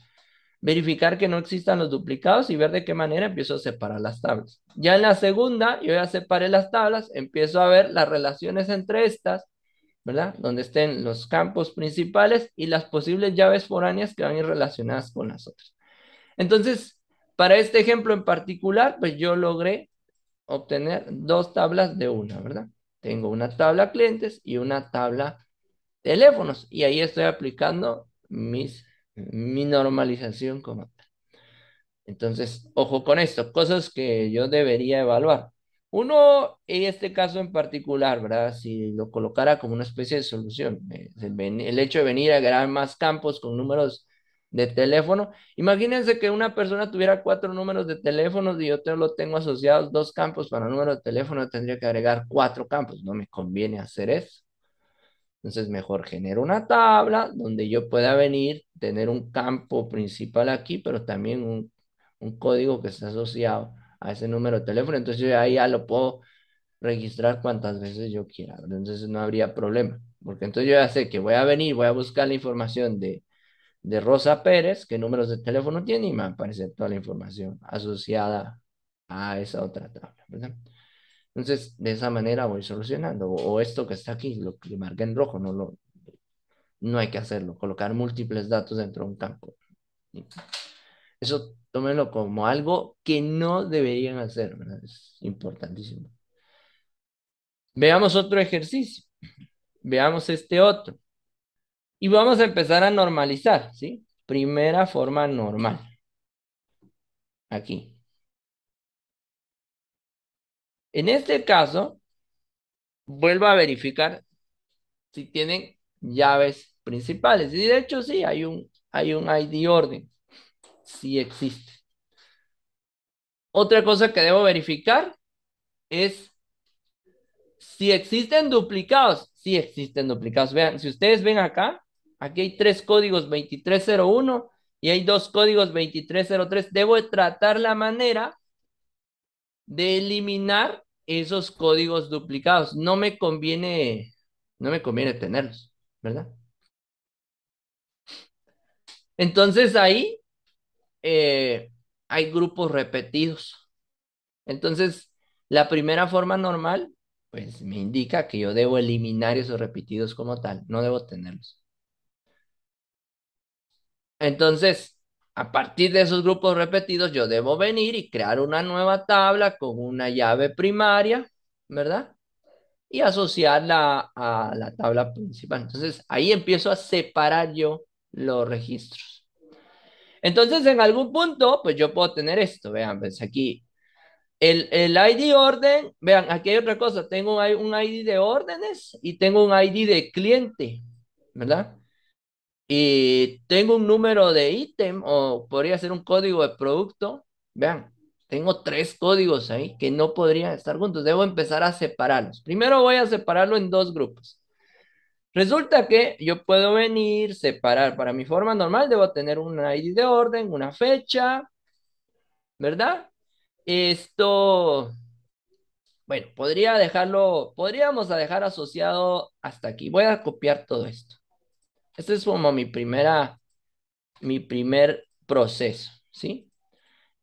Verificar que no existan los duplicados y ver de qué manera empiezo a separar las tablas. Ya en la segunda, yo ya separé las tablas, empiezo a ver las relaciones entre estas, ¿verdad? Donde estén los campos principales y las posibles llaves foráneas que van a ir relacionadas con las otras. Entonces, para este ejemplo en particular, pues yo logré obtener dos tablas de una, ¿verdad? Tengo una tabla clientes y una tabla teléfonos. Y ahí estoy aplicando mi normalización como tal. Entonces, ojo con esto, cosas que yo debería evaluar. Uno, en este caso en particular, ¿verdad? Si lo colocara como una especie de solución, eh, el, el hecho de venir a agregar más campos con números de teléfono. Imagínense que una persona tuviera cuatro números de teléfono y yo lo tengo asociados dos campos para número de teléfono, tendría que agregar cuatro campos. No me conviene hacer eso. Entonces, mejor genero una tabla donde yo pueda venir, tener un campo principal aquí, pero también un, un código que está asociado a ese número de teléfono. Entonces, yo ahí ya lo puedo registrar cuantas veces yo quiera. Entonces, no habría problema. Porque entonces yo ya sé que voy a venir, voy a buscar la información de de Rosa Pérez, qué números de teléfono tiene y me aparece toda la información asociada a esa otra tabla, ¿verdad? Entonces, de esa manera voy solucionando. O esto que está aquí, lo que marqué en rojo, no, lo, no hay que hacerlo. Colocar múltiples datos dentro de un campo. Eso tómenlo como algo que no deberían hacer, ¿verdad? Es importantísimo. Veamos otro ejercicio. Veamos este otro. Y vamos a empezar a normalizar, ¿sí? Primera forma normal. Aquí. En este caso, vuelvo a verificar si tienen llaves principales. Y de hecho, sí, hay un, hay un ID orden. Sí existe. Otra cosa que debo verificar es si existen duplicados. Si sí existen duplicados. Vean, si ustedes ven acá, Aquí hay tres códigos 2301 y hay dos códigos 2303. Debo tratar la manera de eliminar esos códigos duplicados. No me conviene, no me conviene tenerlos, ¿verdad? Entonces ahí eh, hay grupos repetidos. Entonces, la primera forma normal, pues me indica que yo debo eliminar esos repetidos como tal, no debo tenerlos. Entonces, a partir de esos grupos repetidos, yo debo venir y crear una nueva tabla con una llave primaria, ¿verdad? Y asociarla a la tabla principal. Entonces, ahí empiezo a separar yo los registros. Entonces, en algún punto, pues yo puedo tener esto. Vean, pues aquí el, el, ID orden, vean, aquí hay otra cosa, tengo un, un, ID de órdenes y tengo un ID de cliente, ¿verdad? y tengo un número de ítem o podría ser un código de producto. Vean, tengo tres códigos ahí que no podrían estar juntos. Debo empezar a separarlos. Primero voy a separarlo en dos grupos. Resulta que yo puedo venir, separar. Para mi forma normal debo tener una ID de orden, una fecha, ¿verdad? Esto, bueno, podría dejarlo, podríamos dejar asociado hasta aquí. Voy a copiar todo esto. Este es como mi primera, mi primer proceso, ¿sí?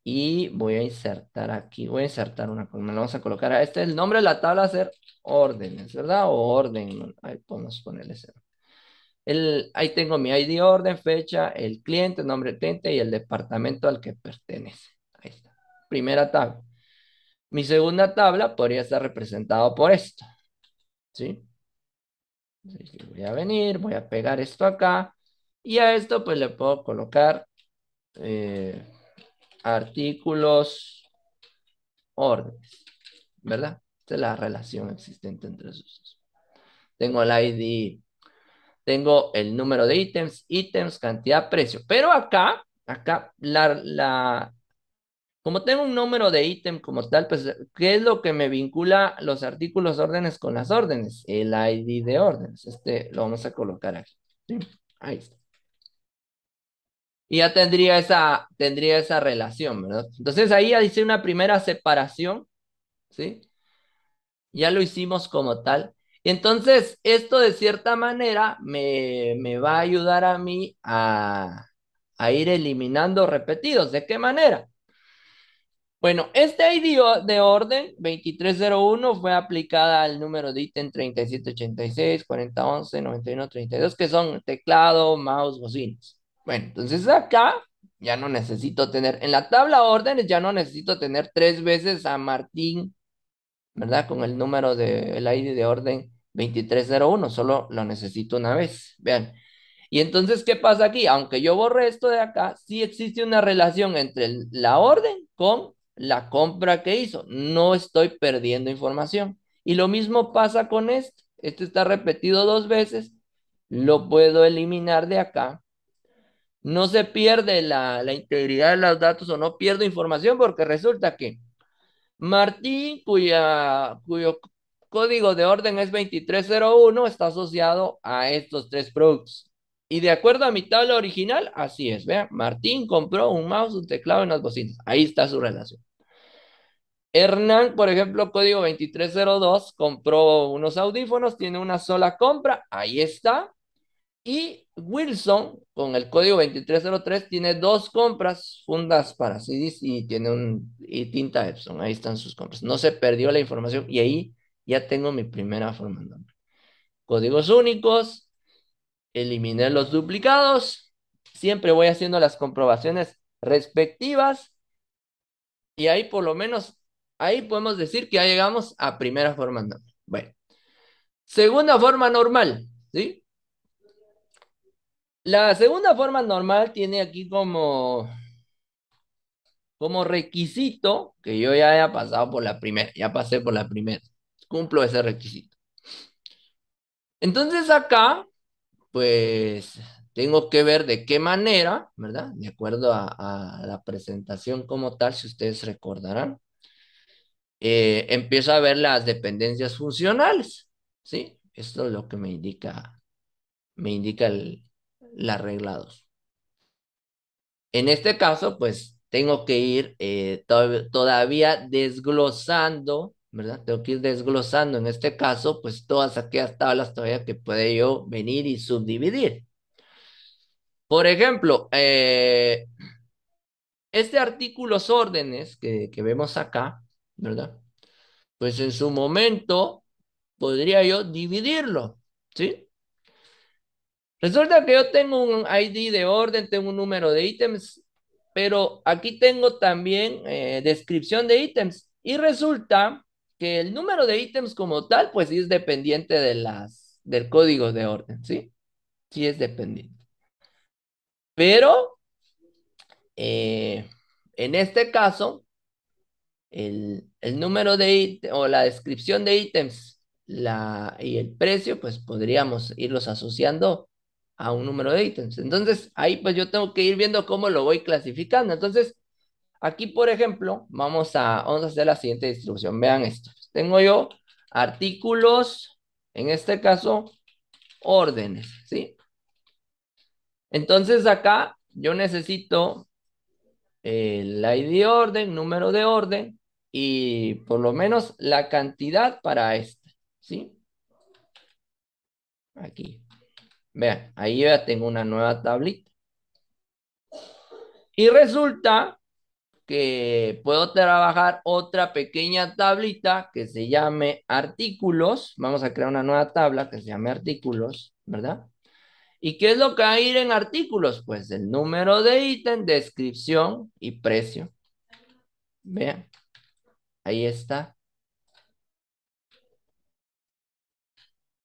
Y voy a insertar aquí, voy a insertar una columna, vamos a colocar, a este el nombre de la tabla hacer órdenes, ¿verdad? O orden, ahí podemos ponerle cero. El, ahí tengo mi ID orden, fecha, el cliente, nombre del cliente y el departamento al que pertenece. Ahí está. Primera tabla. Mi segunda tabla podría estar representado por esto. ¿Sí? voy a venir, voy a pegar esto acá. Y a esto pues le puedo colocar eh, artículos órdenes, ¿verdad? Esta es la relación existente entre esos Tengo el ID, tengo el número de ítems, ítems, cantidad, precio. Pero acá, acá la, como tengo un número de ítem como tal, pues, ¿qué es lo que me vincula los artículos órdenes con las órdenes? El ID de órdenes. Este lo vamos a colocar aquí. Ahí está. Y ya tendría esa, tendría esa relación, ¿verdad? Entonces ahí ya hice una primera separación, ¿sí? Ya lo hicimos como tal. Entonces, esto de cierta manera me, va a ayudar a mí a, a ir eliminando repetidos. ¿De qué manera? Bueno, este ID de orden 2301 fue aplicada al número de ítem 3786, 4011, 9132, que son teclado, mouse, bocinas. Bueno, entonces acá ya no necesito tener, en la tabla órdenes ya no necesito tener tres veces a Martín, ¿verdad? Con el número de el ID de orden 2301, solo lo necesito una vez. Vean, y entonces, ¿qué pasa aquí? Aunque yo borré esto de acá, sí existe una relación entre la orden con la compra que hizo. No estoy perdiendo información. Y lo mismo pasa con esto, esto está repetido dos veces. Lo puedo eliminar de acá. No se pierde la, integridad de los datos o no pierdo información porque resulta que Martín, cuya, cuyo código de orden es 2301, está asociado a estos tres productos. Y de acuerdo a mi tabla original, así es. Vean, Martín compró un mouse, un teclado y unas bocinas. Ahí está su relación. Hernán, por ejemplo, código 2302, compró unos audífonos, tiene una sola compra, ahí está. Y Wilson, con el código 2303, tiene dos compras, fundas para CDs y tiene un y tinta Epson. Ahí están sus compras. No se perdió la información y ahí ya tengo mi primera forma. Códigos únicos, eliminé los duplicados, siempre voy haciendo las comprobaciones respectivas y ahí por lo menos, ahí podemos decir que ya llegamos a primera forma normal. Bueno, segunda forma normal, ¿sí? La segunda forma normal tiene aquí como, como requisito que yo ya haya pasado por la primera, ya pasé por la primera, cumplo ese requisito. Entonces acá pues tengo que ver de qué manera, ¿verdad? De acuerdo a, la presentación como tal, si ustedes recordarán, eh, empiezo a ver las dependencias funcionales, ¿sí? Esto es lo que me indica, me indica el, la regla 2. En este caso, pues tengo que ir eh, todavía desglosando ¿verdad? Tengo que ir desglosando, en este caso, pues todas aquellas tablas todavía que puede yo venir y subdividir. Por ejemplo, eh, este artículos órdenes que, vemos acá, ¿verdad? Pues en su momento podría yo dividirlo, ¿sí? Resulta que yo tengo un ID de orden, tengo un número de ítems, pero aquí tengo también eh, descripción de ítems. Y resulta el número de ítems como tal, pues sí es dependiente de las, del código de orden, ¿sí? Sí es dependiente. Pero, eh, en este caso, el, el número de ítems o la descripción de ítems la, y el precio, pues podríamos irlos asociando a un número de ítems. Entonces, ahí pues yo tengo que ir viendo cómo lo voy clasificando. Entonces, Aquí, por ejemplo, vamos a, hacer la siguiente distribución. Vean esto. Tengo yo artículos, en este caso, órdenes, ¿sí? Entonces acá yo necesito el ID de orden, número de orden y por lo menos la cantidad para esta, ¿sí? Aquí. Vean, ahí ya tengo una nueva tablita. Y resulta que puedo trabajar otra pequeña tablita que se llame artículos. Vamos a crear una nueva tabla que se llame artículos, ¿verdad? ¿Y qué es lo que hay en artículos? Pues el número de ítem, descripción y precio. Vean, ahí está.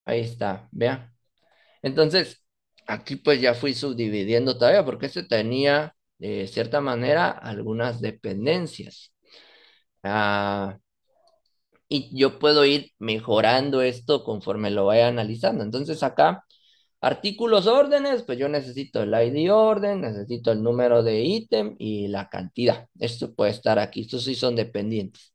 Ahí está, vean. Entonces, aquí pues ya fui subdividiendo todavía porque se este tenía de cierta manera algunas dependencias. Ah, y yo puedo ir mejorando esto conforme lo vaya analizando. Entonces acá, artículos órdenes, pues yo necesito el ID orden, necesito el número de ítem y la cantidad. Esto puede estar aquí, estos sí son dependientes.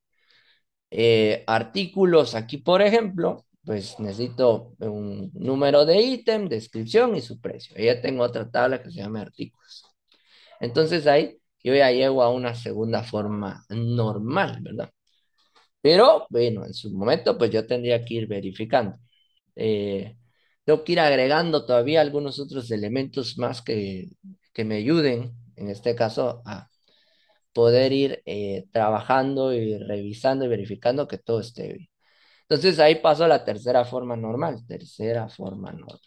Eh, artículos aquí, por ejemplo, pues necesito un número de ítem, descripción y su precio. Ya tengo otra tabla que se llama artículos. Entonces ahí yo ya llego a una segunda forma normal, ¿verdad? Pero bueno, en su momento pues yo tendría que ir verificando. Eh, tengo que ir agregando todavía algunos otros elementos más que, que me ayuden, en este caso, a poder ir eh, trabajando y revisando y verificando que todo esté bien. Entonces ahí pasó la tercera forma normal, tercera forma normal.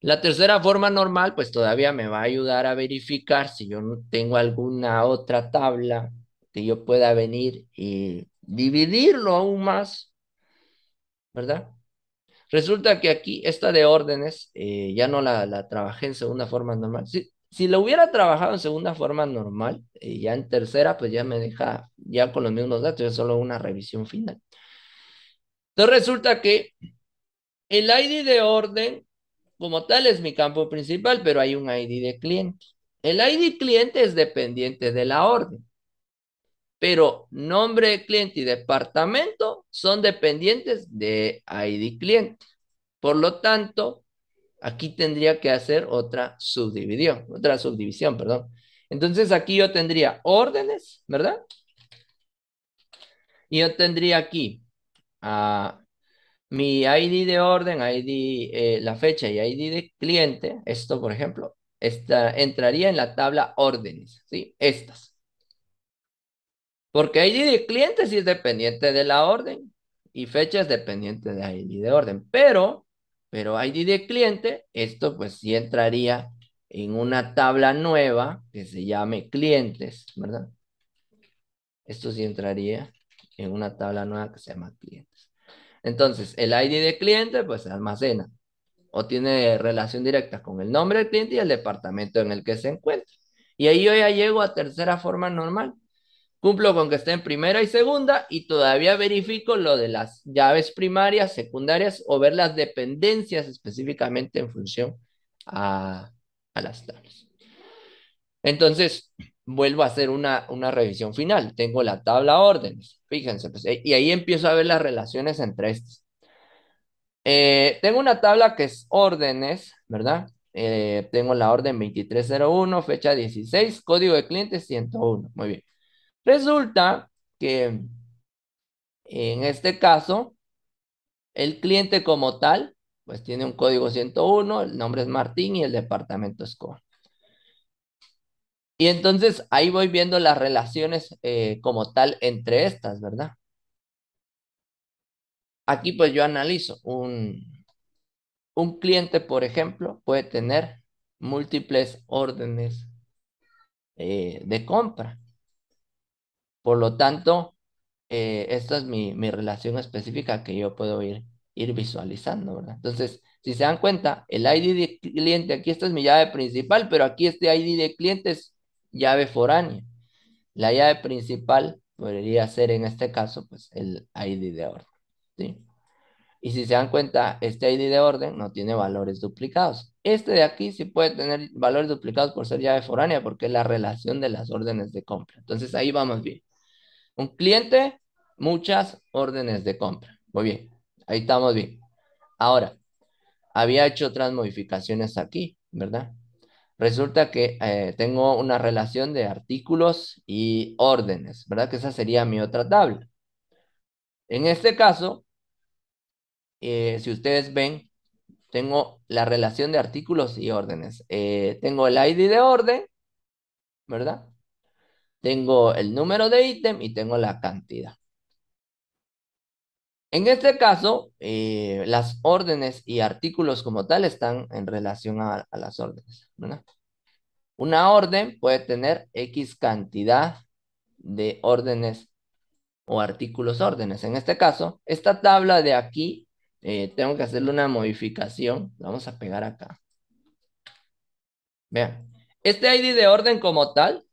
La tercera forma normal, pues todavía me va a ayudar a verificar si yo no tengo alguna otra tabla que yo pueda venir y dividirlo aún más, ¿verdad? Resulta que aquí esta de órdenes eh, ya no la, trabajé en segunda forma normal. Si, si la hubiera trabajado en segunda forma normal, eh, ya en tercera, pues ya me deja ya con los mismos datos, ya solo una revisión final. Entonces resulta que el ID de orden como tal es mi campo principal, pero hay un ID de cliente. El ID cliente es dependiente de la orden, pero nombre de cliente y departamento son dependientes de ID cliente. Por lo tanto, aquí tendría que hacer otra subdivisión, otra subdivisión, perdón. Entonces aquí yo tendría órdenes, ¿verdad? Y yo tendría aquí a ah, mi ID de orden, ID, eh, la fecha y ID de cliente, esto por ejemplo, esta, entraría en la tabla órdenes, ¿sí? Estas. Porque ID de cliente sí es dependiente de la orden y fecha es dependiente de ID de orden, pero, pero ID de cliente, esto pues sí entraría en una tabla nueva que se llame clientes, ¿verdad? Esto sí entraría en una tabla nueva que se llama clientes. Entonces, el ID de cliente pues se almacena o tiene relación directa con el nombre del cliente y el departamento en el que se encuentra. Y ahí yo ya llego a tercera forma normal. Cumplo con que esté en primera y segunda y todavía verifico lo de las llaves primarias, secundarias o ver las dependencias específicamente en función a, las tablas. Entonces, vuelvo a hacer una, una revisión final. Tengo la tabla órdenes. Fíjense, pues, eh, y ahí empiezo a ver las relaciones entre estos. Eh, tengo una tabla que es órdenes, ¿verdad? Eh, tengo la orden 2301, fecha 16, código de cliente 101. Muy bien. Resulta que en este caso, el cliente como tal, pues tiene un código 101, el nombre es Martín y el departamento es Cohen. Y entonces ahí voy viendo las relaciones eh, como tal entre estas, ¿verdad? Aquí pues yo analizo un, un cliente, por ejemplo, puede tener múltiples órdenes eh, de compra. Por lo tanto, eh, esta es mi, relación específica que yo puedo ir, ir visualizando, ¿verdad? Entonces, si se dan cuenta, el ID de cliente, aquí esta es mi llave principal, pero aquí este ID de cliente es llave foránea. La llave principal podría ser en este caso pues, el ID de orden. ¿sí? Y si se dan cuenta, este ID de orden no tiene valores duplicados. Este de aquí sí puede tener valores duplicados por ser llave foránea, porque es la relación de las órdenes de compra. Entonces ahí vamos bien. Un cliente, muchas órdenes de compra. Muy bien, ahí estamos bien. Ahora, había hecho otras modificaciones aquí, ¿verdad? resulta que eh, tengo una relación de artículos y órdenes, ¿verdad? Que esa sería mi otra tabla. En este caso, eh, si ustedes ven, tengo la relación de artículos y órdenes. Eh, tengo el ID de orden, ¿verdad? Tengo el número de ítem y tengo la cantidad. En este caso, eh, las órdenes y artículos como tal están en relación a, las órdenes. ¿verdad? Una orden puede tener X cantidad de órdenes o artículos órdenes. En este caso, esta tabla de aquí, eh, tengo que hacerle una modificación. Vamos a pegar acá. Vean, este ID de orden como tal,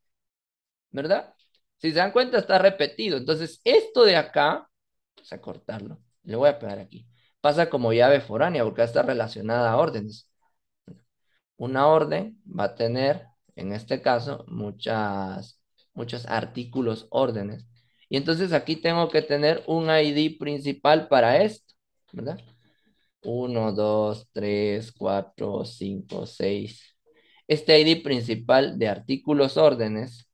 ¿verdad? Si se dan cuenta, está repetido. Entonces, esto de acá pues, a cortarlo. Le voy a pegar aquí. Pasa como llave foránea porque está relacionada a órdenes. Una orden va a tener, en este caso, muchas, muchos artículos órdenes. Y entonces aquí tengo que tener un ID principal para esto, ¿verdad? 1, 2, 3, 4, 5, 6. Este ID principal de artículos órdenes,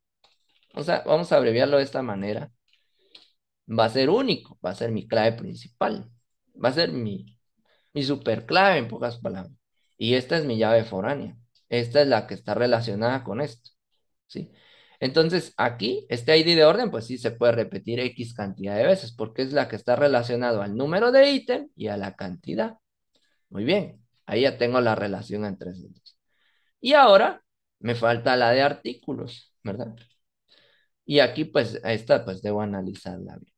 o sea, vamos a abreviarlo de esta manera va a ser único, va a ser mi clave principal, va a ser mi, mi clave en pocas palabras. Y esta es mi llave foránea, esta es la que está relacionada con esto, ¿sí? Entonces, aquí, este ID de orden, pues sí se puede repetir X cantidad de veces, porque es la que está relacionado al número de ítem y a la cantidad. Muy bien, ahí ya tengo la relación entre esos Y ahora, me falta la de artículos, ¿verdad? Y aquí, pues, esta, pues, debo analizarla bien.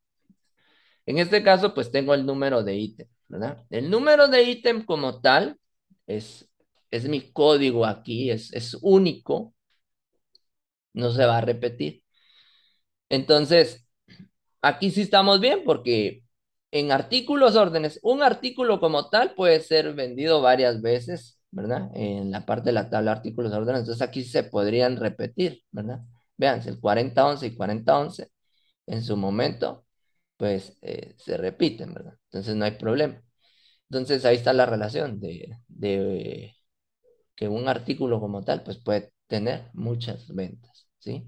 En este caso, pues tengo el número de ítem, ¿verdad? El número de ítem como tal es, es mi código aquí, es, es único, no se va a repetir. Entonces, aquí sí estamos bien porque en artículos órdenes, un artículo como tal puede ser vendido varias veces, ¿verdad? En la parte de la tabla artículos órdenes, entonces aquí se podrían repetir, ¿verdad? Vean, el 4011 y 4011 en su momento pues eh, se repiten, ¿verdad? Entonces no hay problema. Entonces ahí está la relación de, que un artículo como tal, pues puede tener muchas ventas, ¿sí?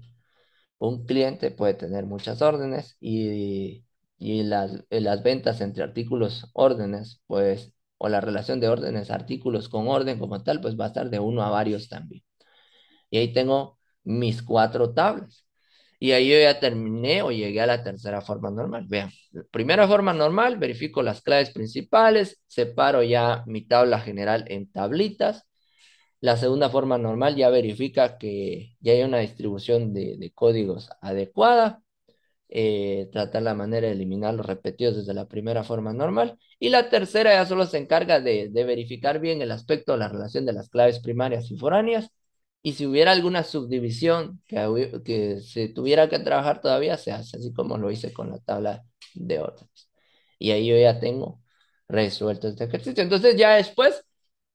Un cliente puede tener muchas órdenes y, las, eh, las, ventas entre artículos, órdenes, pues, o la relación de órdenes, artículos con orden como tal, pues va a estar de uno a varios también. Y ahí tengo mis cuatro tablas. Y ahí yo ya terminé o llegué a la tercera forma normal. Vean, primera forma normal, verifico las claves principales, separo ya mi tabla general en tablitas. La segunda forma normal ya verifica que ya hay una distribución de, códigos adecuada. Eh, tratar la manera de eliminar los repetidos desde la primera forma normal. Y la tercera ya solo se encarga de, de verificar bien el aspecto, la relación de las claves primarias y foráneas y si hubiera alguna subdivisión que, que se tuviera que trabajar todavía, se hace así como lo hice con la tabla de órdenes. Y ahí yo ya tengo resuelto este ejercicio. Entonces ya después,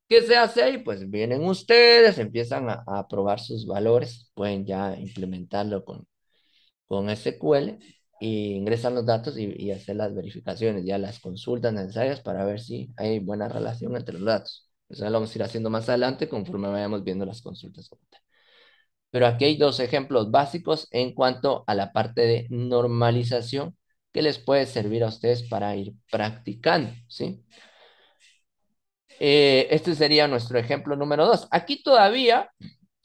¿qué se hace ahí? Pues vienen ustedes, empiezan a, a probar sus valores, pueden ya implementarlo con, con SQL e ingresan los datos y, hacer las verificaciones, ya las consultas necesarias para ver si hay buena relación entre los datos. Eso lo vamos a ir haciendo más adelante conforme vayamos viendo las consultas Pero aquí hay dos ejemplos básicos en cuanto a la parte de normalización que les puede servir a ustedes para ir practicando, ¿sí? Eh, este sería nuestro ejemplo número dos. Aquí todavía,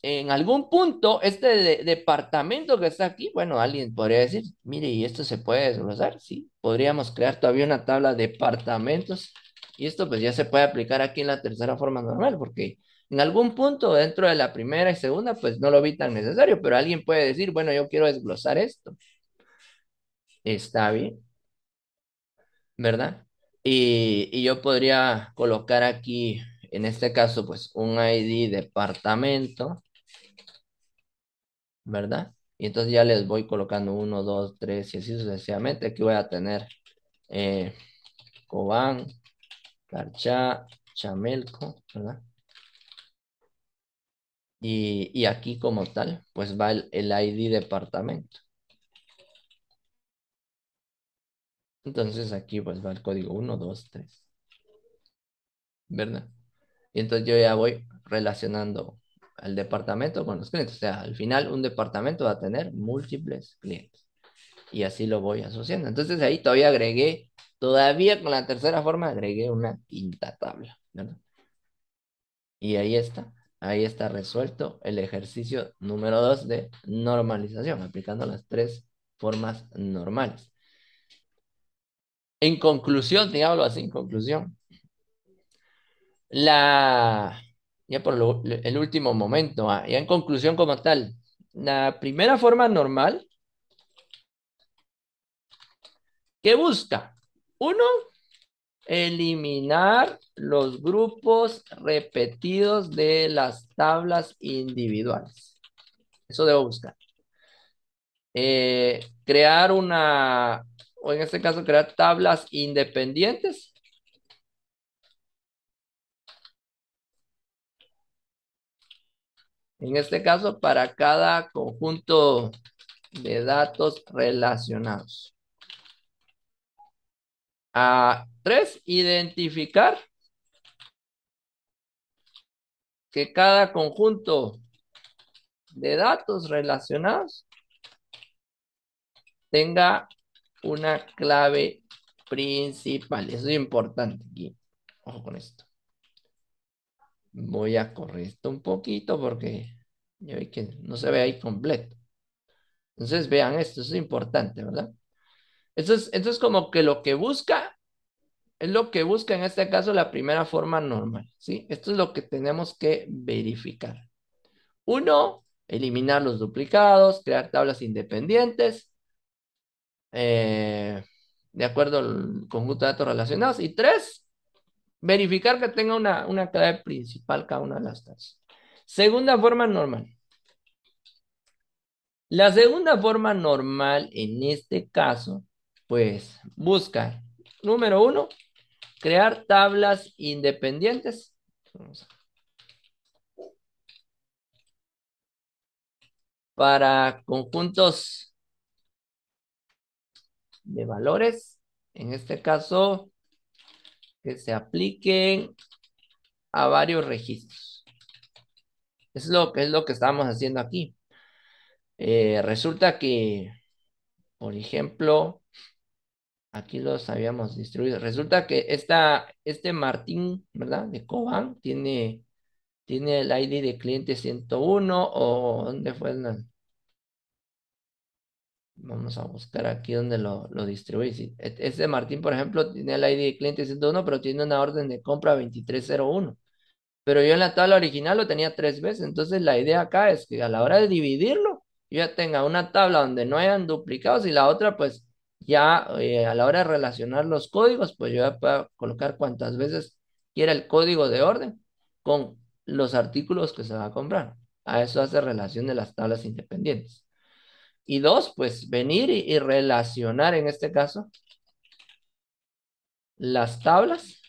en algún punto, este departamento que está aquí, bueno, alguien podría decir, mire, ¿y esto se puede desglosar? Sí, podríamos crear todavía una tabla de departamentos y esto pues ya se puede aplicar aquí en la tercera forma normal, porque en algún punto dentro de la primera y segunda pues no lo vi tan necesario, pero alguien puede decir, bueno, yo quiero desglosar esto. Está bien, ¿verdad? Y, yo podría colocar aquí, en este caso, pues un ID departamento, ¿verdad? Y entonces ya les voy colocando uno dos tres y así sucesivamente. Aquí voy a tener eh, Cobán, Carcha, Chamelco, ¿verdad? Y, aquí como tal, pues va el, ID departamento. Entonces aquí pues va el código 1, 2, 3. ¿Verdad? Y entonces yo ya voy relacionando al departamento con los clientes. O sea, al final un departamento va a tener múltiples clientes y así lo voy asociando. Entonces ahí todavía agregué, todavía con la tercera forma agregué una quinta tabla, Y ahí está, ahí está resuelto el ejercicio número dos... de normalización, aplicando las tres formas normales. En conclusión, digámoslo así, en conclusión, la, ya por el último momento, ah, ya en conclusión como tal, la primera forma normal ¿Qué busca? Uno, eliminar los grupos repetidos de las tablas individuales. Eso debo buscar. Eh, crear una, o en este caso crear tablas independientes. En este caso, para cada conjunto de datos relacionados. A tres, identificar que cada conjunto de datos relacionados tenga una clave principal. Eso es importante aquí. Ojo con esto. Voy a correr esto un poquito porque ya que no se ve ahí completo. Entonces vean esto, es importante, ¿verdad? Esto es, como que lo que busca, es lo que busca en este caso la primera forma normal, ¿sí? Esto es lo que tenemos que verificar. Uno, eliminar los duplicados, crear tablas independientes, eh, de acuerdo al conjunto de datos relacionados. Y tres, verificar que tenga una, una clave principal cada una de las tablas. Segunda forma normal. La segunda forma normal en este caso pues busca, número uno, crear tablas independientes. Para conjuntos de valores, en este caso, que se apliquen a varios registros. Es lo que es lo que estamos haciendo aquí. Eh, resulta que, por ejemplo, Aquí los habíamos distribuido. Resulta que este Martín, ¿verdad? De Coban tiene, tiene el ID de cliente 101 o ¿dónde fue? El... Vamos a buscar aquí donde lo, lo distribuí. E, este Martín, por ejemplo, tiene el ID de cliente 101, pero tiene una orden de compra 2301. Pero yo en la tabla original lo tenía tres veces. Entonces la idea acá es que a la hora de dividirlo, yo ya tenga una tabla donde no hayan duplicados y la otra pues ya eh, a la hora de relacionar los códigos, pues yo ya puedo colocar cuantas veces quiera el código de orden con los artículos que se va a comprar. A eso hace relación de las tablas independientes. Y dos, pues venir y, relacionar en este caso las tablas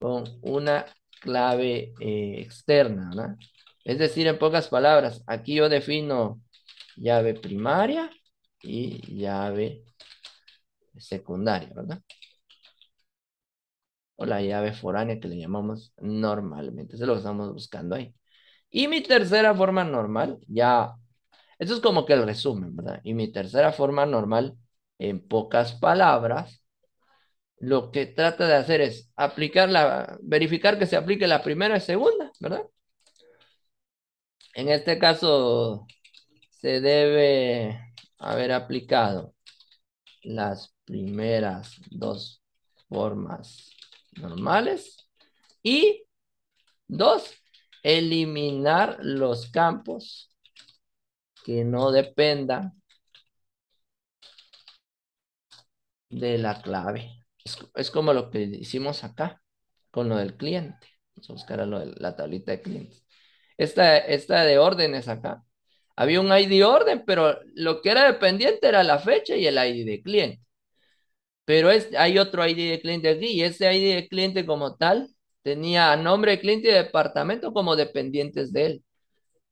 con una clave eh, externa. Es decir, en pocas palabras, aquí yo defino llave primaria y llave secundaria, ¿verdad? O la llave foránea que le llamamos normalmente. Eso lo estamos buscando ahí. Y mi tercera forma normal, ya, esto es como que el resumen, ¿verdad? Y mi tercera forma normal, en pocas palabras, lo que trata de hacer es aplicar la, verificar que se aplique la primera y segunda, ¿verdad? En este caso, se debe haber aplicado las primeras dos formas normales y dos, eliminar los campos que no dependan de la clave. Es, como lo que hicimos acá con lo del cliente. Vamos a buscar lo de la tablita de clientes. esta de órdenes acá había un ID de orden, pero lo que era dependiente era la fecha y el ID de cliente. Pero es, hay otro ID de cliente aquí y ese ID de cliente como tal tenía nombre cliente y departamento como dependientes de él.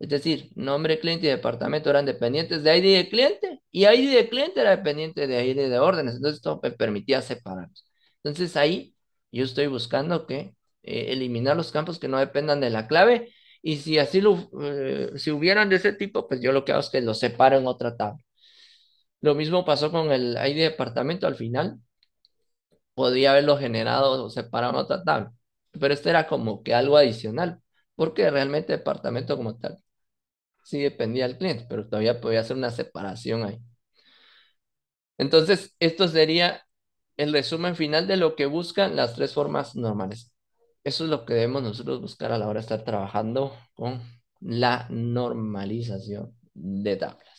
Es decir, nombre cliente y departamento eran dependientes de ID de cliente y ID de cliente era dependiente de ID de órdenes. Entonces esto me permitía separarlos. Entonces ahí yo estoy buscando que eh, eliminar los campos que no dependan de la clave y si así lo, eh, si hubieran de ese tipo, pues yo lo que hago es que lo separo en otra tabla. Lo mismo pasó con el ID departamento al final. Podría haberlo generado o separado en otra tabla. Pero este era como que algo adicional, porque realmente departamento como tal sí dependía del cliente, pero todavía podía hacer una separación ahí. Entonces, esto sería el resumen final de lo que buscan las tres formas normales. Eso es lo que debemos nosotros buscar a la hora de estar trabajando con la normalización de tablas.